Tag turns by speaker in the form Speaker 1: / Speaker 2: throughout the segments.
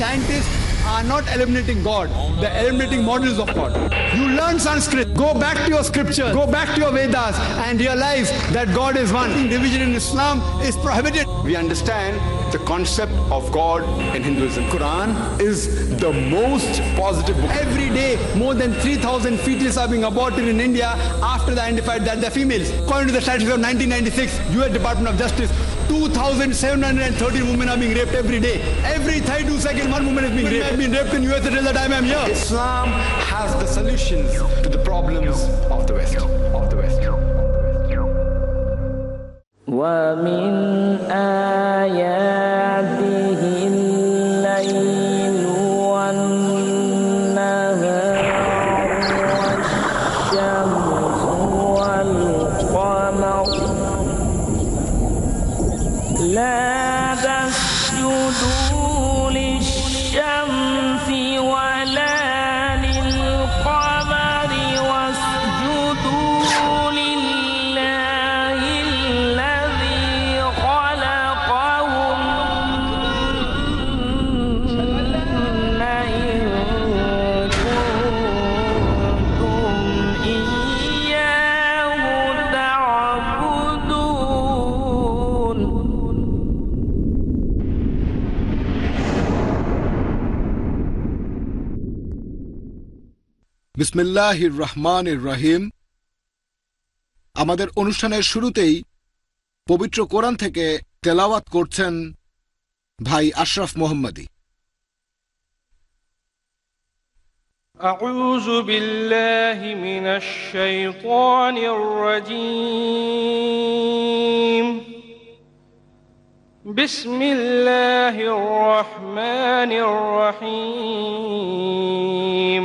Speaker 1: scientists are not eliminating God. They're eliminating models of God. You learn Sanskrit. Go back to your scriptures. Go back to your Vedas and realize that God is one. Division in Islam is prohibited. We understand the concept of God in Hinduism. Quran is the most positive book. Every day, more than 3,000 fetuses are being aborted in India after they identified that they're females. According to the statistics of 1996, U.S. Department of Justice, 2,730 women are being raped every day. Every 32 seconds, one woman is being raped. I've been raped in till the time I'm here. Islam has the solutions to the problems of the West. Of the West.
Speaker 2: ومن آيات
Speaker 3: বিসমিল্লাহির রহমান রহিম আমাদের অনুষ্ঠানের শুরুতেই পবিত্র কোরআন থেকে তেলাওয়াত করছেন ভাই আশরাফ মোহাম্মদী
Speaker 4: أعوذ بالله من الشيطان الرجيم بسم الله الرحمن الرحيم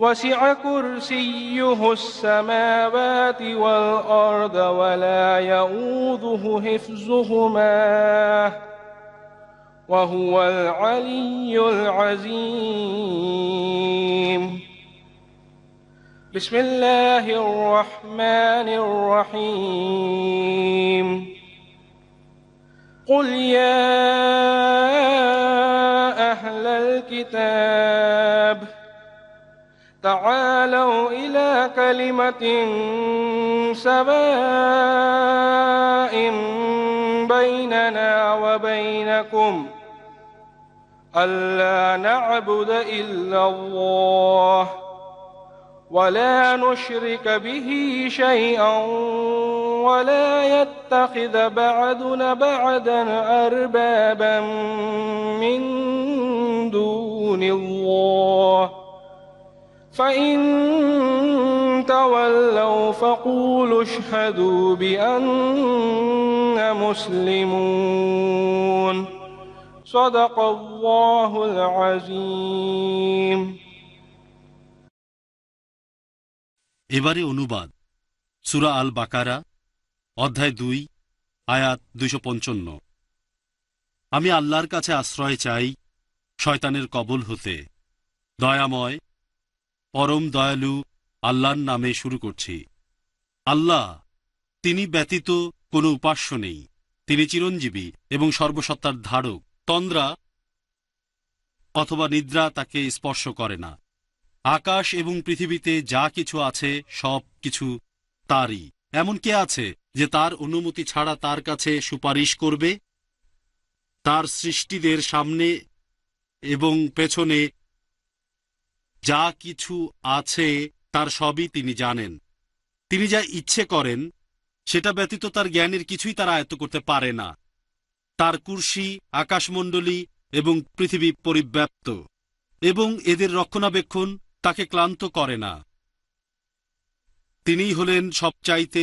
Speaker 4: وسع كرسيه السماوات والأرض ولا يؤوده حفظهما وهو العلي العظيم بسم الله الرحمن الرحيم قل يا أهل الكتاب تعالوا إلى كلمة سباء بيننا وبينكم ألا نعبد إلا الله ولا نشرك به شيئا ولا يتخذ بعدنا بعدا أربابا من دون الله فإن تولوا فقولوا اشهدوا بأن مسلمون صدق الله العظيم
Speaker 5: এবারে অনুবাদ সুরা আল বাকারা অধ্যায় দুই আয়াত দুশো পঞ্চান্ন আমি আল্লাহর কাছে আশ্রয় চাই শয়তানের কবল হতে দয়াময় পরম দয়ালু আল্লাহর নামে শুরু করছি আল্লাহ তিনি ব্যতীত কোনো উপাস্য নেই তিনি চিরঞ্জীবী এবং সর্বসত্তার ধারক তন্দ্রা অথবা নিদ্রা তাকে স্পর্শ করে না আকাশ এবং পৃথিবীতে যা কিছু আছে সব কিছু তারই এমন কে আছে যে তার অনুমতি ছাড়া তার কাছে সুপারিশ করবে তার সৃষ্টিদের সামনে এবং পেছনে যা কিছু আছে তার সবই তিনি জানেন তিনি যা ইচ্ছে করেন সেটা ব্যতীত তার জ্ঞানের কিছুই তারা আয়ত্ত করতে পারে না তার কুর্সি আকাশমণ্ডলী এবং পৃথিবী পরিব্যাপ্ত এবং এদের রক্ষণাবেক্ষণ তাকে ক্লান্ত করে না তিনিই হলেন সবচাইতে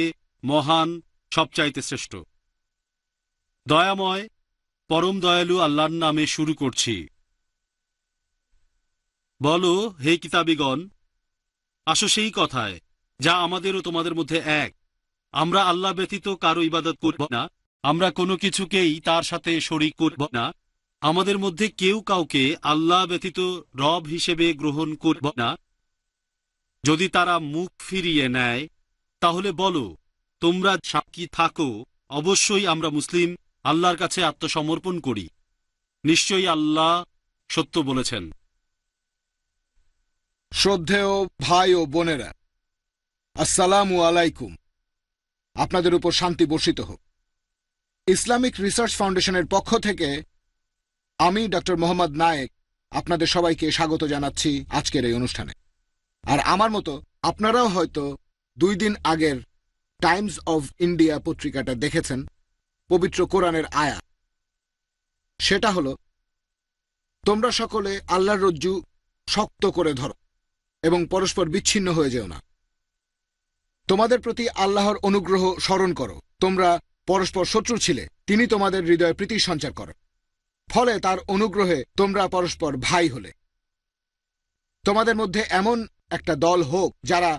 Speaker 5: মহান সবচাইতে শ্রেষ্ঠ দয়াময় পরম দয়ালু আল্লাহর নামে শুরু করছি বল হে কিতাবিগণ আসো সেই কথায় যা আমাদের ও তোমাদের মধ্যে এক আমরা আল্লাহ ব্যতীত কারো ইবাদত করব না আমরা কোনো কিছুকেই তার সাথে শরিক করব না আমাদের মধ্যে কেউ কাউকে আল্লাহ ব্যতীত রব হিসেবে গ্রহণ করব না যদি তারা মুখ ফিরিয়ে নেয় তাহলে বলো তোমরা সাক্ষী থাকো অবশ্যই আমরা মুসলিম আল্লাহর কাছে আত্মসমর্পণ করি নিশ্চয়ই আল্লাহ সত্য বলেছেন
Speaker 3: শ্রদ্ধেয় ভাই ও বোনেরা আসসালামু আলাইকুম আপনাদের উপর শান্তি বর্ষিত হোক ইসলামিক রিসার্চ ফাউন্ডেশনের পক্ষ থেকে আমি ডক্টর মোহাম্মদ নায়েক আপনাদের সবাইকে স্বাগত জানাচ্ছি আজকের এই অনুষ্ঠানে আর আমার মতো আপনারাও হয়তো দুই দিন আগের টাইমস অব ইন্ডিয়া পত্রিকাটা দেখেছেন পবিত্র কোরআনের আয়া সেটা হলো তোমরা সকলে আল্লাহর রজ্জু শক্ত করে ধরো এবং পরস্পর বিচ্ছিন্ন হয়ে যেও না তোমাদের প্রতি আল্লাহর অনুগ্রহ স্মরণ করো তোমরা পরস্পর শত্রু ছিলে তিনি তোমাদের হৃদয়ে প্রীতি সঞ্চার কর ফলে তার অনুগ্রহে তোমরা পরস্পর ভাই হলে তোমাদের মধ্যে এমন একটা দল হোক যারা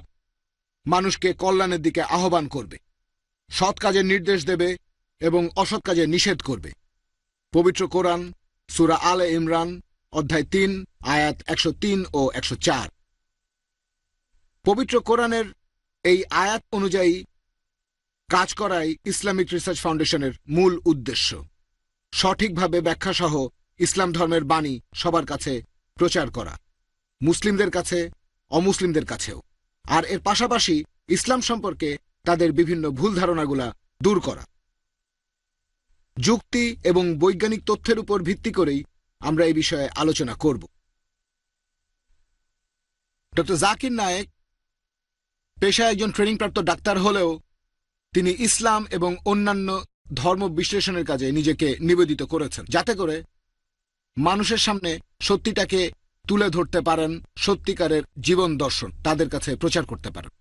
Speaker 3: মানুষকে কল্যাণের দিকে আহ্বান করবে সৎ কাজের নির্দেশ দেবে এবং অসৎ কাজে নিষেধ করবে পবিত্র কোরআন সুরা আলে ইমরান অধ্যায় তিন আয়াত একশো ও একশো চার পবিত্র কোরআনের এই আয়াত অনুযায়ী কাজ করাই ইসলামিক রিসার্চ ফাউন্ডেশনের মূল উদ্দেশ্য সঠিকভাবে ব্যাখ্যাসহ ইসলাম ধর্মের বাণী সবার কাছে প্রচার করা মুসলিমদের কাছে অমুসলিমদের কাছেও আর এর পাশাপাশি ইসলাম সম্পর্কে তাদের বিভিন্ন ভুল ধারণাগুলা দূর করা যুক্তি এবং বৈজ্ঞানিক তথ্যের উপর ভিত্তি করেই আমরা এই বিষয়ে আলোচনা করব ড জাকির নায়েক পেশায় একজন ট্রেনিংপ্রাপ্ত ডাক্তার হলেও তিনি ইসলাম এবং অন্যান্য ধর্ম বিশ্লেষণের কাজে নিজেকে নিবেদিত করেছেন যাতে করে মানুষের সামনে সত্যিটাকে তুলে ধরতে পারেন সত্যিকারের জীবন দর্শন তাদের কাছে প্রচার করতে পারেন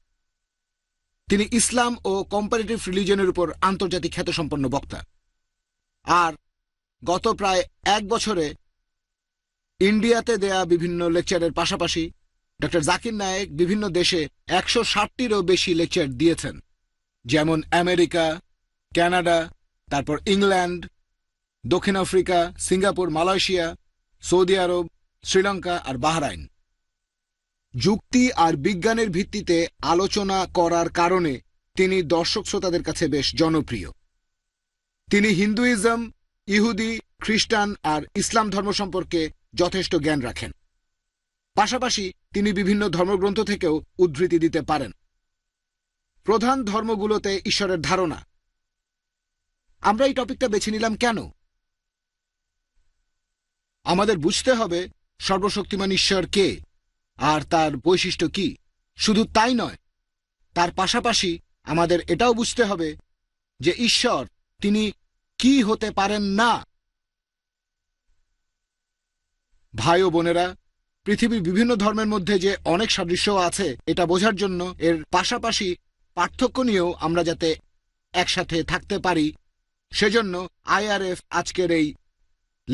Speaker 3: তিনি ইসলাম ও কম্পারেটিভ রিলিজনের উপর আন্তর্জাতিক খ্যাতসম্পন্ন বক্তা আর গত প্রায় এক বছরে ইন্ডিয়াতে দেয়া বিভিন্ন লেকচারের পাশাপাশি ডক্টর জাকির নায়েক বিভিন্ন দেশে একশো ষাটটিরও বেশি লেকচার দিয়েছেন যেমন আমেরিকা ক্যানাডা তারপর ইংল্যান্ড দক্ষিণ আফ্রিকা সিঙ্গাপুর মালয়েশিয়া সৌদি আরব শ্রীলঙ্কা আর বাহরাইন যুক্তি আর বিজ্ঞানের ভিত্তিতে আলোচনা করার কারণে তিনি দর্শক শ্রোতাদের কাছে বেশ জনপ্রিয় তিনি হিন্দুইজম ইহুদি খ্রিস্টান আর ইসলাম ধর্ম সম্পর্কে যথেষ্ট জ্ঞান রাখেন পাশাপাশি তিনি বিভিন্ন ধর্মগ্রন্থ থেকেও উদ্ধৃতি দিতে পারেন প্রধান ধর্মগুলোতে ঈশ্বরের ধারণা আমরা এই টপিকটা বেছে নিলাম কেন আমাদের বুঝতে হবে সর্বশক্তিমান ঈশ্বর কে আর তার বৈশিষ্ট্য কি শুধু তাই নয় তার পাশাপাশি আমাদের এটাও বুঝতে হবে যে ঈশ্বর তিনি কি হতে পারেন না ভাই ও বোনেরা পৃথিবীর বিভিন্ন ধর্মের মধ্যে যে অনেক সাদৃশ্য আছে এটা বোঝার জন্য এর পাশাপাশি পার্থক্য নিয়েও আমরা যাতে একসাথে থাকতে পারি সেজন্য আইআরএফ আজকের এই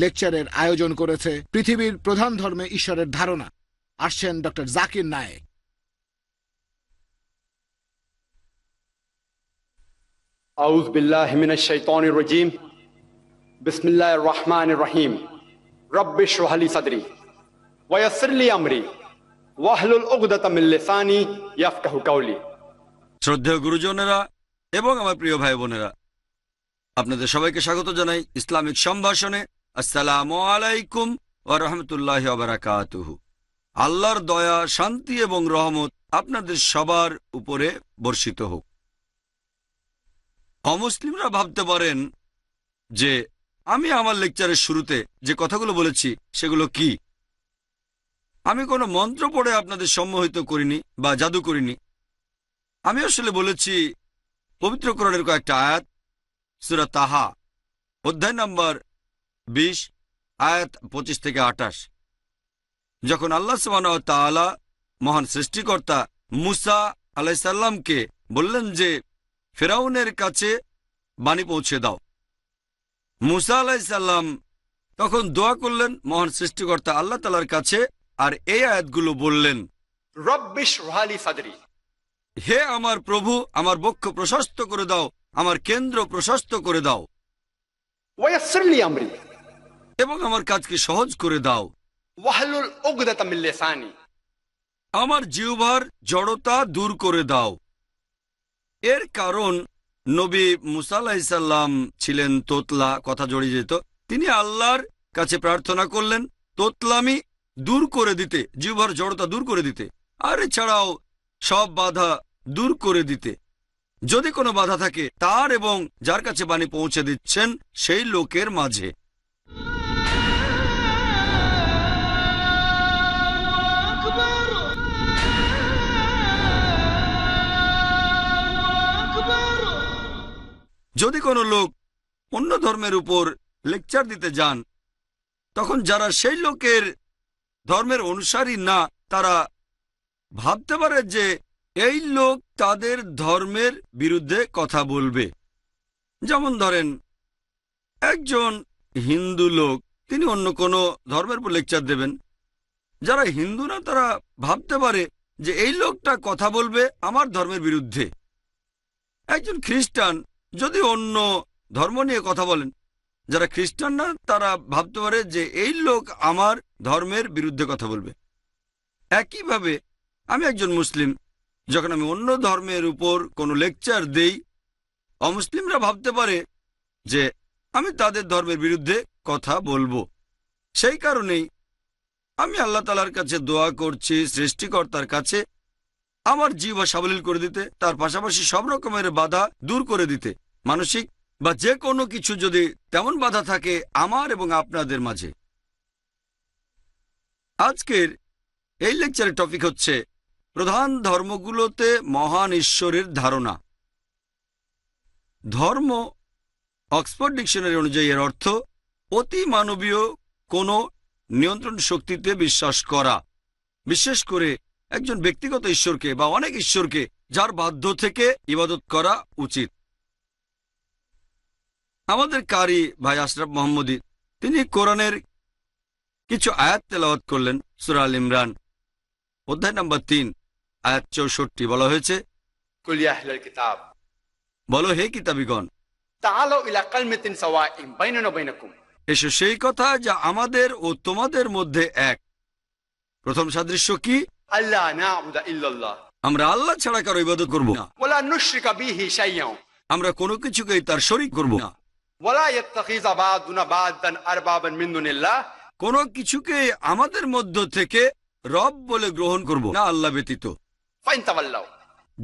Speaker 3: লেকচারের আয়োজন করেছে পৃথিবীর প্রধান ধর্মে ঈশ্বরের ধারণা আসছেন ডক্টর জাকির নায়েক
Speaker 1: أعوذ بالله من الشيطان الرجيم রহমান রহিম الرحمن الرحيم رب
Speaker 6: শ্রদ্ধেয় গুরুজনেরা এবং আমার প্রিয় ভাই বোনেরা আপনাদের সবাইকে স্বাগত জানাই ইসলামিক সম্ভাষণে আসসালাম আলাইকুম রহমতুল্লাহ আবরাকাতুহু আল্লাহর দয়া শান্তি এবং রহমত আপনাদের সবার উপরে বর্ষিত হোক অমুসলিমরা ভাবতে পারেন যে আমি আমার লেকচারের শুরুতে যে কথাগুলো বলেছি সেগুলো কি আমি কোনো মন্ত্র পড়ে আপনাদের সম্মোহিত করিনি বা জাদু করিনি আমি আসলে বলেছি পবিত্রকরণের কয়েকটা আয়াত সুরা তাহা অধ্যায় নম্বর ২০ আয়াত ২৫ থেকে আঠাশ যখন আল্লাহ সামান তালা মহান সৃষ্টিকর্তা মুসা আলাইসাল্লামকে বললেন যে ফেরাউনের কাছে বাণী পৌঁছে দাও মুসা আলাইসাল্লাম তখন দোয়া করলেন মহান সৃষ্টিকর্তা আল্লাহ তালার কাছে আর এই আয়াতগুলো বললেন হে আমার প্রভু আমার বক্ষ প্রশস্ত করে দাও আমার কেন্দ্র প্রশস্ত করে দাও এবং আমার কাজকে সহজ করে দাও আমার জিউভার জড়তা দূর করে দাও এর কারণ নবী মুসাল্লাম ছিলেন তোতলা কথা জড়িয়ে যেত তিনি আল্লাহর কাছে প্রার্থনা করলেন তোতলামি দূর করে দিতে জিহ্বার জড়তা দূর করে দিতে আর এছাড়াও সব বাধা দূর করে দিতে যদি কোনো বাধা থাকে তার এবং যার কাছে বাণী পৌঁছে দিচ্ছেন সেই লোকের মাঝে যদি কোনো লোক অন্য ধর্মের উপর লেকচার দিতে যান তখন যারা সেই লোকের ধর্মের অনুসারী না তারা ভাবতে পারে যে এই লোক তাদের ধর্মের বিরুদ্ধে কথা বলবে যেমন ধরেন একজন হিন্দু লোক তিনি অন্য কোনো ধর্মের উপর লেকচার দেবেন যারা হিন্দু না তারা ভাবতে পারে যে এই লোকটা কথা বলবে আমার ধর্মের বিরুদ্ধে একজন খ্রিস্টান যদি অন্য ধর্ম নিয়ে কথা বলেন যারা খ্রিস্টান না তারা ভাবতে পারে যে এই লোক আমার ধর্মের বিরুদ্ধে কথা বলবে একইভাবে আমি একজন মুসলিম যখন আমি অন্য ধর্মের উপর কোনো লেকচার দেই অমুসলিমরা ভাবতে পারে যে আমি তাদের ধর্মের বিরুদ্ধে কথা বলবো সেই কারণেই আমি আল্লাহ তালার কাছে দোয়া করছি সৃষ্টিকর্তার কাছে আমার জীব সাবলীল করে দিতে তার পাশাপাশি সব রকমের বাধা দূর করে দিতে মানসিক বা যে কোনো কিছু যদি তেমন বাধা থাকে আমার এবং আপনাদের মাঝে আজকের এই লেকচারের টপিক হচ্ছে প্রধান ধর্মগুলোতে মহান ঈশ্বরের ধারণা ধর্ম অক্সফোর্ড ডিকশনারি অনুযায়ী এর অর্থ অতি মানবীয় কোনো নিয়ন্ত্রণ শক্তিতে বিশ্বাস করা বিশেষ করে একজন ব্যক্তিগত ঈশ্বরকে বা অনেক ঈশ্বরকে যার বাধ্য থেকে ইবাদত করা উচিত আমাদের কারি ভাই আশরাফ মোহাম্মদী তিনি কোরআনের কিছু আয়াত তেলাওয়াত করলেন সুরাল ইমরান অধ্যায় নম্বর তিন আয়াত চৌষট্টি বলা হয়েছে বলো হে কিতাবিগণ এসো সেই কথা যা আমাদের ও তোমাদের মধ্যে এক প্রথম সাদৃশ্য কি আল্লাহ আমরা আল্লাহ ছাড়া কারো ইবাদত করবো না আমরা কোনো কিছুকেই তার শরিক করবো না কোন কিছুকে আমাদের মধ্য থেকে রব বলে গ্রহণ করব না আল্লাহ ব্যতীত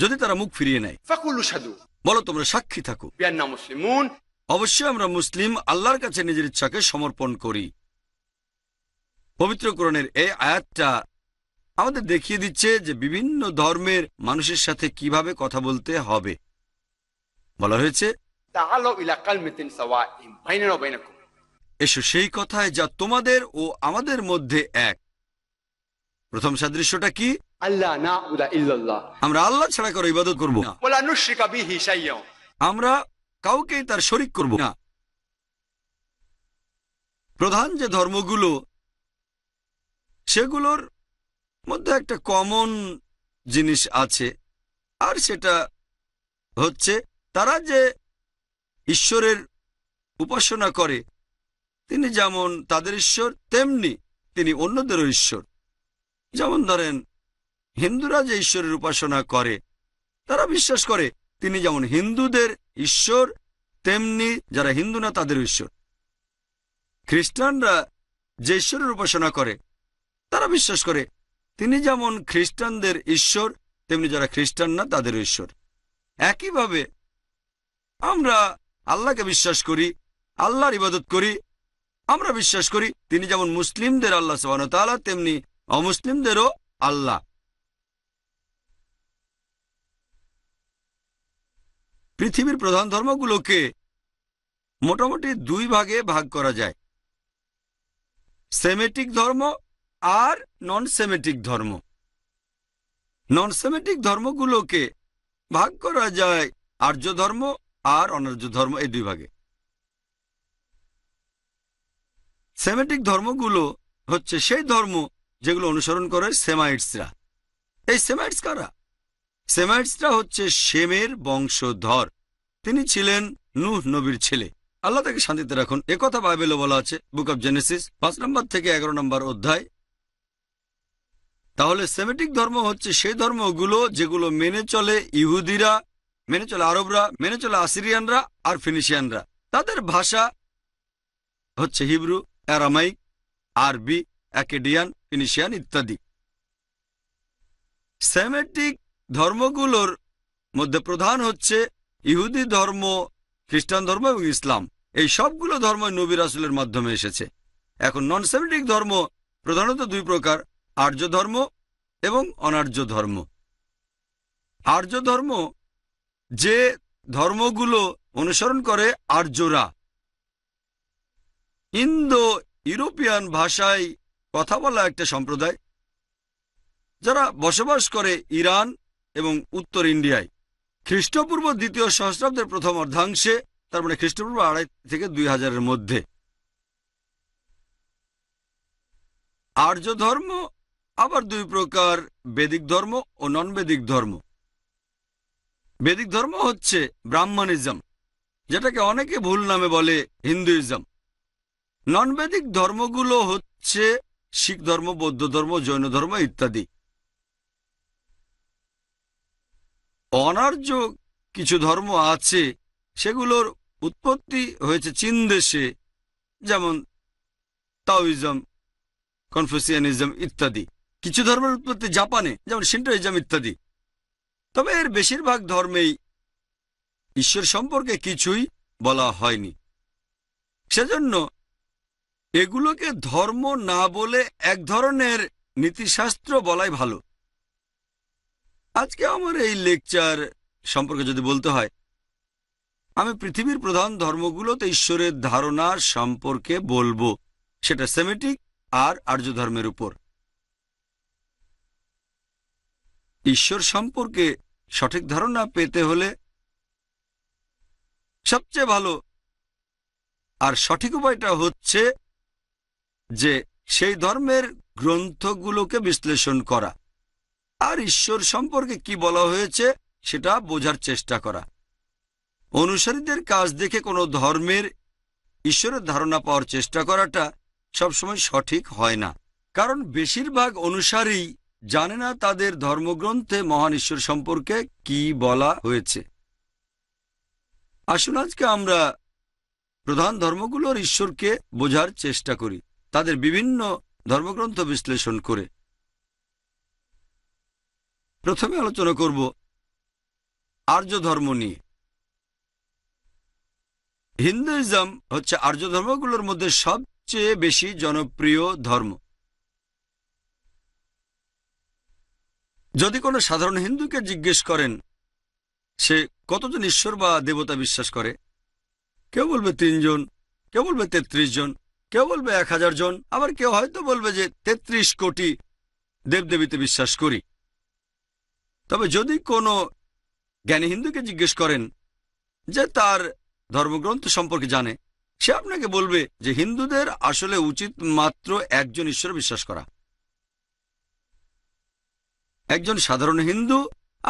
Speaker 6: যদি তারা মুখ ফিরিয়ে নেয় বলো তোমরা সাক্ষী থাকো অবশ্যই আমরা মুসলিম আল্লাহর কাছে নিজের ইচ্ছাকে সমর্পণ করি পবিত্রকরণের এই আয়াতটা আমাদের দেখিয়ে দিচ্ছে যে বিভিন্ন ধর্মের মানুষের সাথে কিভাবে কথা বলতে হবে বলা হয়েছে এসো সেই কথায় যা তোমাদের ও আমাদের মধ্যে এক প্রথম সাদৃশ্যটা কি আল্লাহ আমরা আল্লাহ ছাড়া করে ইবাদত করবো আমরা কাউকে তার শরিক করব না প্রধান যে ধর্মগুলো সেগুলোর মধ্যে একটা কমন জিনিস আছে আর সেটা হচ্ছে তারা যে ঈশ্বরের উপাসনা করে তিনি যেমন তাদের ঈশ্বর তেমনি তিনি অন্যদেরও ঈশ্বর যেমন ধরেন হিন্দুরা যে ঈশ্বরের উপাসনা করে তারা বিশ্বাস করে তিনি যেমন হিন্দুদের ঈশ্বর তেমনি যারা হিন্দু না তাদের ঈশ্বর খ্রিস্টানরা যে ঈশ্বরের উপাসনা করে তারা বিশ্বাস করে তিনি যেমন খ্রিস্টানদের ঈশ্বর তেমনি যারা খ্রিস্টান না তাদের ঈশ্বর একইভাবে আমরা আল্লাহকে বিশ্বাস করি আল্লাহর ইবাদত করি আমরা বিশ্বাস করি তিনি যেমন মুসলিমদের আল্লাহ সোহানতালা তেমনি অমুসলিমদেরও আল্লাহ পৃথিবীর প্রধান ধর্মগুলোকে মোটামুটি দুই ভাগে ভাগ করা যায় সেমেটিক ধর্ম আর নন সেমেটিক ধর্ম নন সেমেটিক ধর্মগুলোকে ভাগ করা যায় আর্য ধর্ম আর অনার্য ধর্ম এই দুই ভাগে সেমেটিক ধর্মগুলো হচ্ছে সেই ধর্ম যেগুলো অনুসরণ করে সেমাইটসরা এই সেমাইটস কারা সেমাইটসরা হচ্ছে সেমের বংশধর তিনি ছিলেন নুহ নবীর ছেলে আল্লাহ তাকে শান্তিতে রাখুন একথা বাইবেলও বলা আছে বুক অব জেনেসিস পাঁচ নম্বর থেকে এগারো নম্বর অধ্যায় তাহলে সেমেটিক ধর্ম হচ্ছে সেই ধর্মগুলো যেগুলো মেনে চলে ইহুদিরা মেনে চলে আরবরা মেনে চলে আসিরিয়ানরা আর ফিনিশিয়ানরা তাদের ভাষা হচ্ছে হিব্রু অ্যারামাইক আরবি অ্যাকেডিয়ান ফিনিশিয়ান ইত্যাদি সেমেটিক ধর্মগুলোর মধ্যে প্রধান হচ্ছে ইহুদি ধর্ম খ্রিস্টান ধর্ম এবং ইসলাম এই সবগুলো ধর্ম নবী রাসুলের মাধ্যমে এসেছে এখন নন সেমেটিক ধর্ম প্রধানত দুই প্রকার আর্য ধর্ম এবং অনার্য ধর্ম আর্য ধর্ম যে ধর্মগুলো অনুসরণ করে আর্যরা ইন্দো ইউরোপিয়ান ভাষায় কথা বলা একটা সম্প্রদায় যারা বসবাস করে ইরান এবং উত্তর ইন্ডিয়ায় খ্রিস্টপূর্ব দ্বিতীয় সহস্রাব্দের প্রথম অর্ধাংশে তার মানে খ্রিস্টপূর্ব আড়াই থেকে দুই হাজারের মধ্যে আর্য ধর্ম আবার দুই প্রকার বেদিক ধর্ম ও নন বেদিক ধর্ম বেদিক ধর্ম হচ্ছে ব্রাহ্মণিজম যেটাকে অনেকে ভুল নামে বলে হিন্দুইজম নন বেদিক ধর্মগুলো হচ্ছে শিখ ধর্ম বৌদ্ধ ধর্ম জৈন ধর্ম ইত্যাদি অনার্য কিছু ধর্ম আছে সেগুলোর উৎপত্তি হয়েছে চীন দেশে যেমন তাওইজম কনফিউসিয়ানিজম ইত্যাদি কিছু ধর্মের উৎপত্তি জাপানে যেমন সিন্টোইজম ইত্যাদি তবে এর বেশিরভাগ ধর্মেই ঈশ্বর সম্পর্কে কিছুই বলা হয়নি সেজন্য এগুলোকে ধর্ম না বলে এক ধরনের নীতিশাস্ত্র বলাই ভালো আজকে আমার এই লেকচার সম্পর্কে যদি বলতে হয় আমি পৃথিবীর প্রধান ধর্মগুলোতে ঈশ্বরের ধারণা সম্পর্কে বলবো সেটা সেমেটিক আর আর্য ধর্মের উপর ঈশ্বর সম্পর্কে সঠিক ধারণা পেতে হলে সবচেয়ে ভালো আর সঠিক উপায়টা হচ্ছে যে সেই ধর্মের গ্রন্থগুলোকে বিশ্লেষণ করা আর ঈশ্বর সম্পর্কে কি বলা হয়েছে সেটা বোঝার চেষ্টা করা অনুসারীদের কাজ দেখে কোনো ধর্মের ঈশ্বরের ধারণা পাওয়ার চেষ্টা করাটা সবসময় সঠিক হয় না কারণ বেশিরভাগ অনুসারী জানে না তাদের ধর্মগ্রন্থে মহান ঈশ্বর সম্পর্কে কি বলা হয়েছে আসুন আজকে আমরা প্রধান ধর্মগুলোর ঈশ্বরকে বোঝার চেষ্টা করি তাদের বিভিন্ন ধর্মগ্রন্থ বিশ্লেষণ করে প্রথমে আলোচনা করব আর্য ধর্ম নিয়ে হিন্দুইজম হচ্ছে আর্য ধর্মগুলোর মধ্যে সবচেয়ে বেশি জনপ্রিয় ধর্ম যদি কোনো সাধারণ হিন্দুকে জিজ্ঞেস করেন সে কতজন ঈশ্বর বা দেবতা বিশ্বাস করে কেউ বলবে তিনজন কেউ বলবে তেত্রিশ জন কেউ বলবে এক হাজার জন আবার কেউ হয়তো বলবে যে ৩৩ কোটি দেবদেবীতে বিশ্বাস করি তবে যদি কোনো জ্ঞানী হিন্দুকে জিজ্ঞেস করেন যে তার ধর্মগ্রন্থ সম্পর্কে জানে সে আপনাকে বলবে যে হিন্দুদের আসলে উচিত মাত্র একজন ঈশ্বর বিশ্বাস করা একজন সাধারণ হিন্দু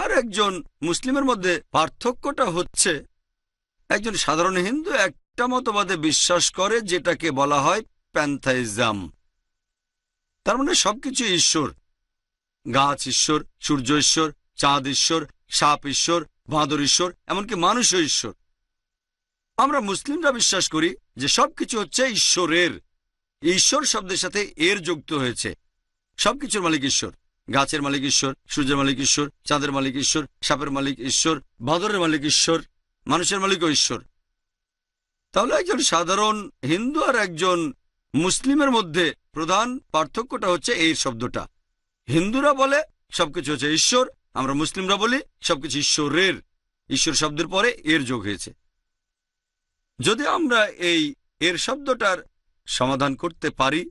Speaker 6: আর একজন মুসলিমের মধ্যে পার্থক্যটা হচ্ছে একজন সাধারণ হিন্দু এক একটা মতবাদে বিশ্বাস করে যেটাকে বলা হয় প্যান্থাইজাম তার মানে সবকিছু ঈশ্বর গাছ ঈশ্বর সূর্য ঈশ্বর চাঁদ ঈশ্বর সাপ ঈশ্বর বাঁদর ঈশ্বর এমনকি মানুষ ঈশ্বর আমরা মুসলিমরা বিশ্বাস করি যে সবকিছু হচ্ছে ঈশ্বরের ঈশ্বর শব্দের সাথে এর যুক্ত হয়েছে সবকিছুর মালিক ঈশ্বর গাছের মালিক ঈশ্বর সূর্যের মালিক ঈশ্বর চাঁদের মালিক ঈশ্বর সাপের মালিক ঈশ্বর বাঁদরের মালিক ঈশ্বর মানুষের মালিক ঈশ্বর তাহলে একজন সাধারণ হিন্দু আর একজন মুসলিমের মধ্যে প্রধান পার্থক্যটা হচ্ছে এই শব্দটা হিন্দুরা বলে সবকিছু হচ্ছে ঈশ্বর আমরা মুসলিমরা বলি সবকিছু ঈশ্বরের ঈশ্বর শব্দের পরে এর যোগ হয়েছে যদি আমরা এই এর শব্দটার সমাধান করতে পারি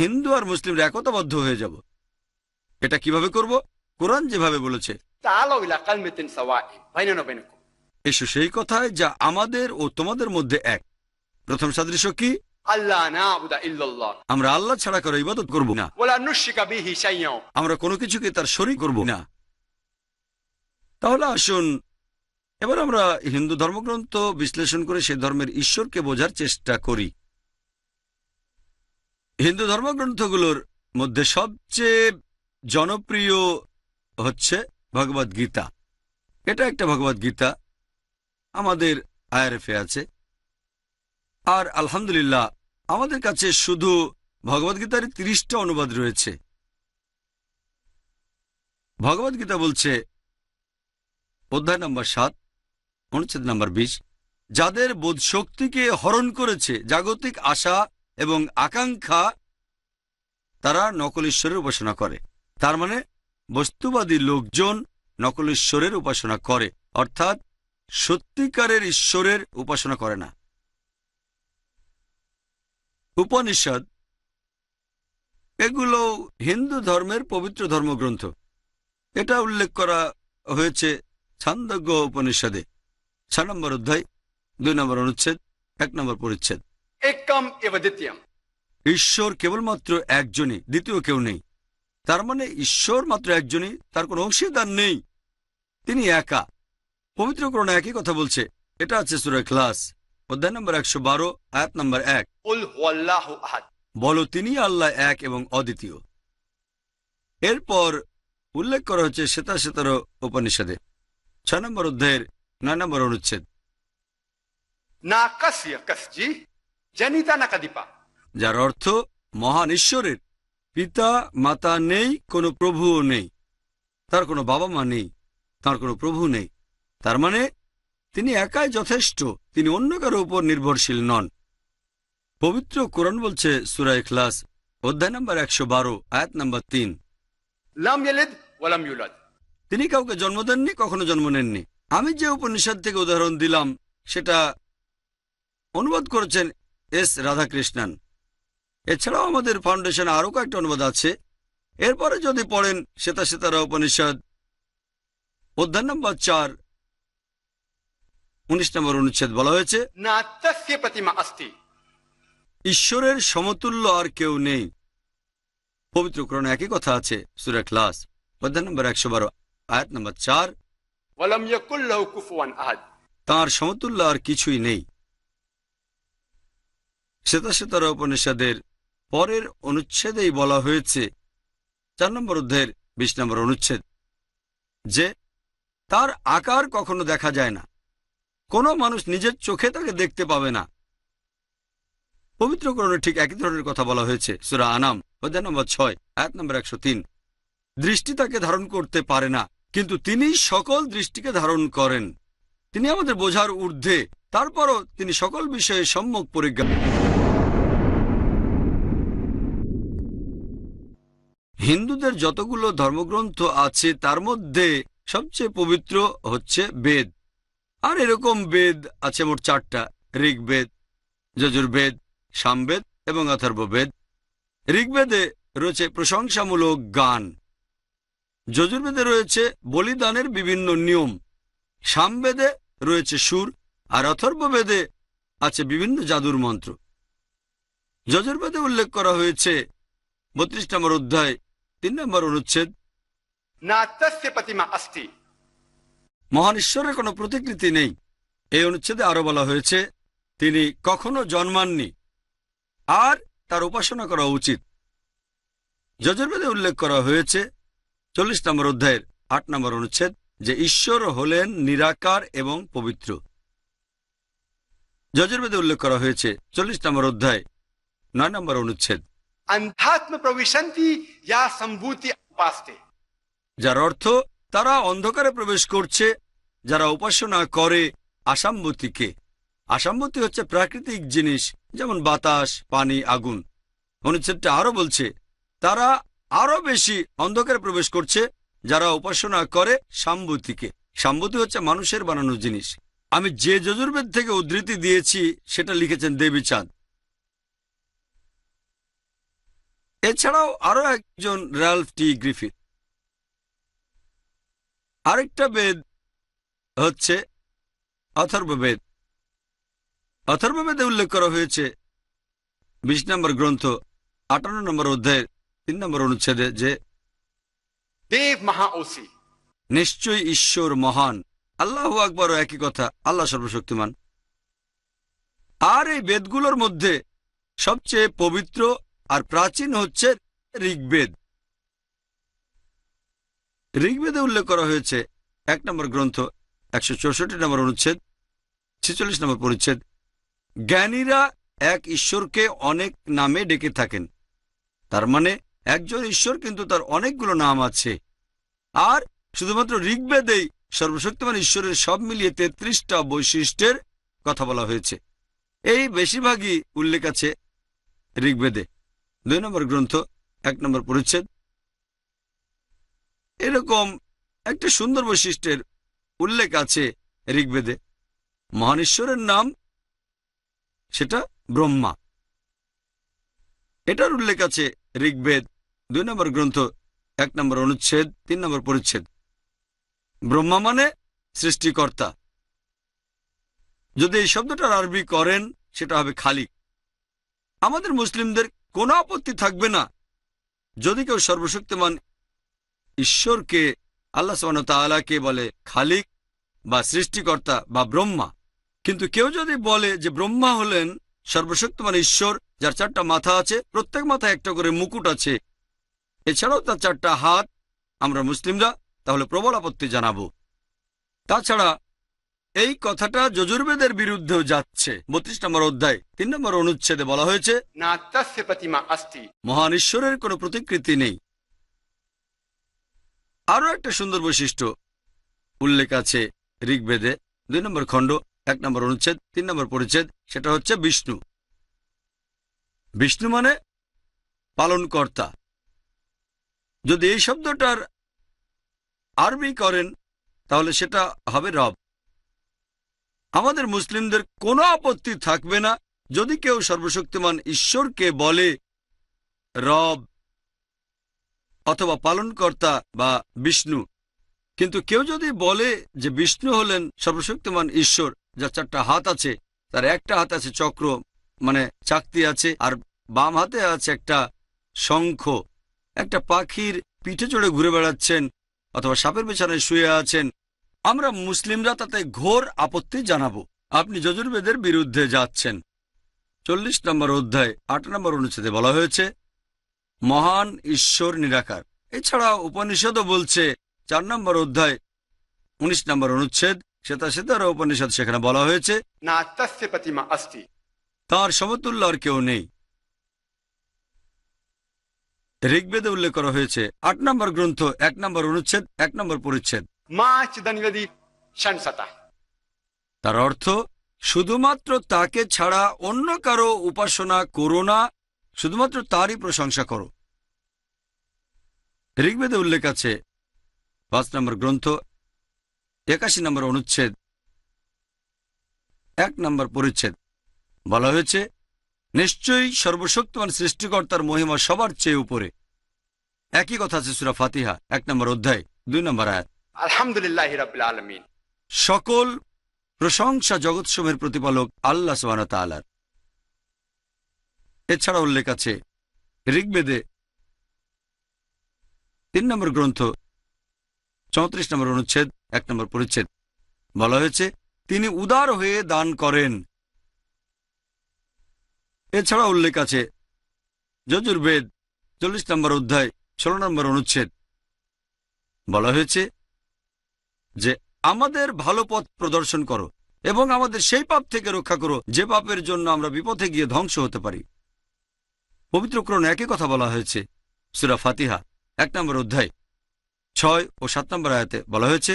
Speaker 6: হিন্দু আর মুসলিমরা একতাবদ্ধ হয়ে যাব এটা কিভাবে করব কোরআন যেভাবে বলেছে এসো সেই কথায় যা আমাদের ও তোমাদের মধ্যে এক প্রথম সাদৃশ্য কি আমরা আল্লাহ ছাড়া কারো ইবাদত করব না আমরা কোনো কিছুকে তার শরিক করব না তাহলে আসুন এবার আমরা হিন্দু ধর্মগ্রন্থ বিশ্লেষণ করে সে ধর্মের ঈশ্বরকে বোঝার চেষ্টা করি হিন্দু ধর্মগ্রন্থগুলোর মধ্যে সবচেয়ে জনপ্রিয় হচ্ছে ভগবদ্গীতা এটা একটা ভগবদ্গীতা আমাদের আয়ারফে আছে আর আলহামদুলিল্লাহ আমাদের কাছে শুধু ভগবদ্গীতার তিরিশটা অনুবাদ রয়েছে ভগবদ্গীতা বলছে অধ্যায় নম্বর সাত অনুচ্ছেদ নম্বর বিশ যাদের শক্তিকে হরণ করেছে জাগতিক আশা এবং আকাঙ্ক্ষা তারা নকলেশ্বরের উপাসনা করে তার মানে বস্তুবাদী লোকজন নকলেশ্বরের উপাসনা করে অর্থাৎ সত্যিকারের ঈশ্বরের উপাসনা করে না উপনিষদ এগুলো হিন্দু ধর্মের পবিত্র ধর্মগ্রন্থ এটা উল্লেখ করা হয়েছে ছান্দজ্ঞ উপনিষদে ছ নম্বর অধ্যায় দুই নম্বর অনুচ্ছেদ এক নম্বর পরিচ্ছেদ ঈশ্বর কেবলমাত্র একজনই দ্বিতীয় কেউ নেই তার মানে ঈশ্বর মাত্র একজনই তার কোন অংশীদার নেই তিনি একা পবিত্র করোনা একই কথা বলছে এটা আছে সুরা খ্লাস অধ্যায় নম্বর একশো বারো আয়াত নম্বর এক বলো তিনি আল্লাহ এক এবং অদ্বিতীয় এরপর উল্লেখ করা হচ্ছে শ্বেতা শ্বেতার উপনিষদে ছয় নম্বর অধ্যায়ের নয় নম্বর অনুচ্ছেদ যার অর্থ মহান ঈশ্বরের পিতা মাতা নেই কোনো প্রভুও নেই তার কোনো বাবা মা নেই তার কোনো প্রভু নেই তার মানে তিনি একাই যথেষ্ট তিনি অন্য কারো উপর নির্ভরশীল নন পবিত্র কোরআন বলছে সুরা ইখলাস অধ্যায় নম্বর একশো বারো আয়াত নম্বর তিন তিনি কাউকে জন্ম দেননি কখনো জন্ম নেননি আমি যে উপনিষদ থেকে উদাহরণ দিলাম সেটা অনুবাদ করেছেন এস রাধাকৃষ্ণান এছাড়াও আমাদের ফাউন্ডেশনে আরও কয়েকটা অনুবাদ আছে এরপরে যদি পড়েন শ্বেতা শ্বেতারা উপনিষদ অধ্যায় নম্বর চার উনিশ নম্বর অনুচ্ছেদ বলা হয়েছে ঈশ্বরের সমতুল্য আর কেউ নেই পবিত্র ক্রণে একই কথা আছে সুরা ক্লাস অধ্যায় নম্বর একশো বারো আয়াত নম্বর চার তাঁর সমতুল্য আর কিছুই নেই শ্বেতা শ্বেতার উপনিষদের পরের অনুচ্ছেদেই বলা হয়েছে চার নম্বর অধ্যায়ের বিশ নম্বর অনুচ্ছেদ যে তার আকার কখনো দেখা যায় না কোনো মানুষ নিজের চোখে তাকে দেখতে পাবে না পবিত্রকরণে ঠিক একই ধরনের কথা বলা হয়েছে সুরা আনাম অধ্যায় নম্বর ছয় এক নম্বর একশো তিন দৃষ্টি তাকে ধারণ করতে পারে না কিন্তু তিনি সকল দৃষ্টিকে ধারণ করেন তিনি আমাদের বোঝার ঊর্ধ্বে তারপরও তিনি সকল বিষয়ে সম্যক পরিজ্ঞান হিন্দুদের যতগুলো ধর্মগ্রন্থ আছে তার মধ্যে সবচেয়ে পবিত্র হচ্ছে বেদ আর এরকম বেদ আছে মোট চারটা ঋগ্বেদ যজুর্বেদ সামবেদ এবং অথর্ববেদ ঋগ্বেদে রয়েছে প্রশংসামূলক গান যজুর্বেদে রয়েছে বলিদানের বিভিন্ন নিয়ম সামবেদে রয়েছে সুর আর অথর্ববেদে আছে বিভিন্ন জাদুর মন্ত্র যজুর্বেদে উল্লেখ করা হয়েছে বত্রিশ নম্বর অধ্যায় তিন নম্বর অনুচ্ছেদ না প্রতিমা অস্তি মহান ঈশ্বরের কোনো প্রতিকৃতি নেই এই অনুচ্ছেদে আরও বলা হয়েছে তিনি কখনো জন্মাননি আর তার উপাসনা করা উচিত যজুর্বেদে উল্লেখ করা হয়েছে চল্লিশ নম্বর অধ্যায়ের আট নম্বর অনুচ্ছেদ যে ঈশ্বর হলেন নিরাকার এবং পবিত্র যজুর্বেদে উল্লেখ করা হয়েছে চল্লিশ নম্বর অধ্যায় নয় নম্বর অনুচ্ছেদ যার অর্থ তারা অন্ধকারে প্রবেশ করছে যারা উপাসনা করে আসাম্বতিকে আসাম্বতি হচ্ছে প্রাকৃতিক জিনিস যেমন বাতাস পানি আগুন অনুচ্ছেদটা আরও বলছে তারা আরও বেশি অন্ধকারে প্রবেশ করছে যারা উপাসনা করে সাম্বতিকে সাম্বতি হচ্ছে মানুষের বানানো জিনিস আমি যে যজুর্বেদ থেকে উদ্ধৃতি দিয়েছি সেটা লিখেছেন দেবী চাঁদ এছাড়াও আরও একজন র্যালফ টি গ্রিফিথ আরেকটা বেদ হচ্ছে অথর্ববেদ অথর্ববেদে উল্লেখ করা হয়েছে বিশ নম্বর গ্রন্থ আটান্ন নম্বর অধ্যায়ের তিন নম্বর অনুচ্ছেদে যে দেব ওসি নিশ্চয়ই ঈশ্বর মহান আল্লাহ আকবর একই কথা আল্লাহ সর্বশক্তিমান আর এই বেদগুলোর মধ্যে সবচেয়ে পবিত্র আর প্রাচীন হচ্ছে ঋগ্বেদ ঋগ্বেদে উল্লেখ করা হয়েছে এক নম্বর গ্রন্থ একশো চৌষট্টি নম্বর অনুচ্ছেদ ছেচল্লিশ নম্বর পরিচ্ছেদ জ্ঞানীরা এক ঈশ্বরকে অনেক নামে ডেকে থাকেন তার মানে একজন ঈশ্বর কিন্তু তার অনেকগুলো নাম আছে আর শুধুমাত্র ঋগ্বেদেই সর্বশক্তিমান ঈশ্বরের সব মিলিয়ে তেত্রিশটা বৈশিষ্ট্যের কথা বলা হয়েছে এই বেশিরভাগই উল্লেখ আছে ঋগ্বেদে দুই নম্বর গ্রন্থ এক নম্বর পরিচ্ছেদ এরকম একটা সুন্দর বৈশিষ্ট্যের উল্লেখ আছে ঋগ্বেদে মহানেশ্বরের নাম সেটা ব্রহ্মা এটার উল্লেখ আছে ঋগ্বেদ দুই নম্বর গ্রন্থ এক নম্বর অনুচ্ছেদ তিন নম্বর পরিচ্ছেদ ব্রহ্মা মানে সৃষ্টিকর্তা যদি এই শব্দটার আরবি করেন সেটা হবে খালিক আমাদের মুসলিমদের কোনো আপত্তি থাকবে না যদি কেউ সর্বশক্তিমান ঈশ্বরকে আল্লাহ সোহানতালাকে বলে খালিক বা সৃষ্টিকর্তা বা ব্রহ্মা কিন্তু কেউ যদি বলে যে ব্রহ্মা হলেন মানে ঈশ্বর যার চারটা মাথা আছে প্রত্যেক মাথায় একটা করে মুকুট আছে এছাড়াও তার চারটা হাত আমরা মুসলিমরা তাহলে প্রবল আপত্তি জানাব তাছাড়া এই কথাটা যজুর্বেদের বিরুদ্ধেও যাচ্ছে বত্রিশ নম্বর অধ্যায় তিন নম্বর অনুচ্ছেদে বলা হয়েছে মহান ঈশ্বরের কোনো প্রতিকৃতি নেই আরও একটা সুন্দর বৈশিষ্ট্য উল্লেখ আছে ঋগ্বেদে দুই নম্বর খণ্ড এক নম্বর অনুচ্ছেদ তিন নম্বর পরিচ্ছেদ সেটা হচ্ছে বিষ্ণু বিষ্ণু মানে পালন কর্তা যদি এই শব্দটার আরবি করেন তাহলে সেটা হবে রব আমাদের মুসলিমদের কোনো আপত্তি থাকবে না যদি কেউ সর্বশক্তিমান ঈশ্বরকে বলে রব অথবা পালনকর্তা বা বিষ্ণু কিন্তু কেউ যদি বলে যে বিষ্ণু হলেন সর্বশক্তিমান ঈশ্বর যার চারটা হাত আছে তার একটা হাত আছে চক্র মানে চাকতি আছে আর বাম হাতে আছে একটা শঙ্খ একটা পাখির পিঠে চড়ে ঘুরে বেড়াচ্ছেন অথবা সাপের পেছনে শুয়ে আছেন আমরা মুসলিমরা তাতে ঘোর আপত্তি জানাবো আপনি যজুর্বেদের বিরুদ্ধে যাচ্ছেন চল্লিশ নম্বর অধ্যায় আট নম্বর অনুচ্ছেদে বলা হয়েছে মহান ঈশ্বর নিরাকার এছাড়া উপনিষদও বলছে চার নম্বর অধ্যায় উনিশ নম্বর অনুচ্ছেদ শ্বেতা সেতার উপনিষদ সেখানে বলা হয়েছে না প্রতিমা তার সমতুল্য আর কেউ নেই ঋগ্বেদে উল্লেখ করা হয়েছে আট নম্বর গ্রন্থ এক নম্বর অনুচ্ছেদ এক নম্বর পরিচ্ছেদ তার অর্থ শুধুমাত্র তাকে ছাড়া অন্য কারো উপাসনা করোনা শুধুমাত্র তারই প্রশংসা করো ঋগ্বেদে উল্লেখ আছে পাঁচ নম্বর গ্রন্থ একাশি নম্বর অনুচ্ছেদ এক নম্বর পরিচ্ছেদ বলা হয়েছে নিশ্চয়ই সর্বশক্তিমান সৃষ্টিকর্তার মহিমা সবার চেয়ে উপরে একই কথা আছে সুরা ফাতিহা এক নম্বর অধ্যায় দুই নম্বর আয়
Speaker 1: আলহামদুলিল্লাহ
Speaker 6: সকল প্রশংসা জগৎসমের প্রতিপালক আল্লাহ সোহানতালার এছাড়া উল্লেখ আছে ঋগ্বেদে তিন নম্বর গ্রন্থ চৌত্রিশ নম্বর অনুচ্ছেদ এক নম্বর পরিচ্ছেদ বলা হয়েছে তিনি উদার হয়ে দান করেন এছাড়া উল্লেখ আছে যজুর্বেদ চল্লিশ নম্বর অধ্যায় ষোলো নম্বর অনুচ্ছেদ বলা হয়েছে যে আমাদের ভালো পথ প্রদর্শন করো এবং আমাদের সেই পাপ থেকে রক্ষা করো যে পাপের জন্য আমরা বিপথে গিয়ে ধ্বংস হতে পারি পবিত্রক্রণে একই কথা বলা হয়েছে সুরা ফাতিহা এক নম্বর অধ্যায় ছয় ও সাত নম্বর আয়াতে বলা হয়েছে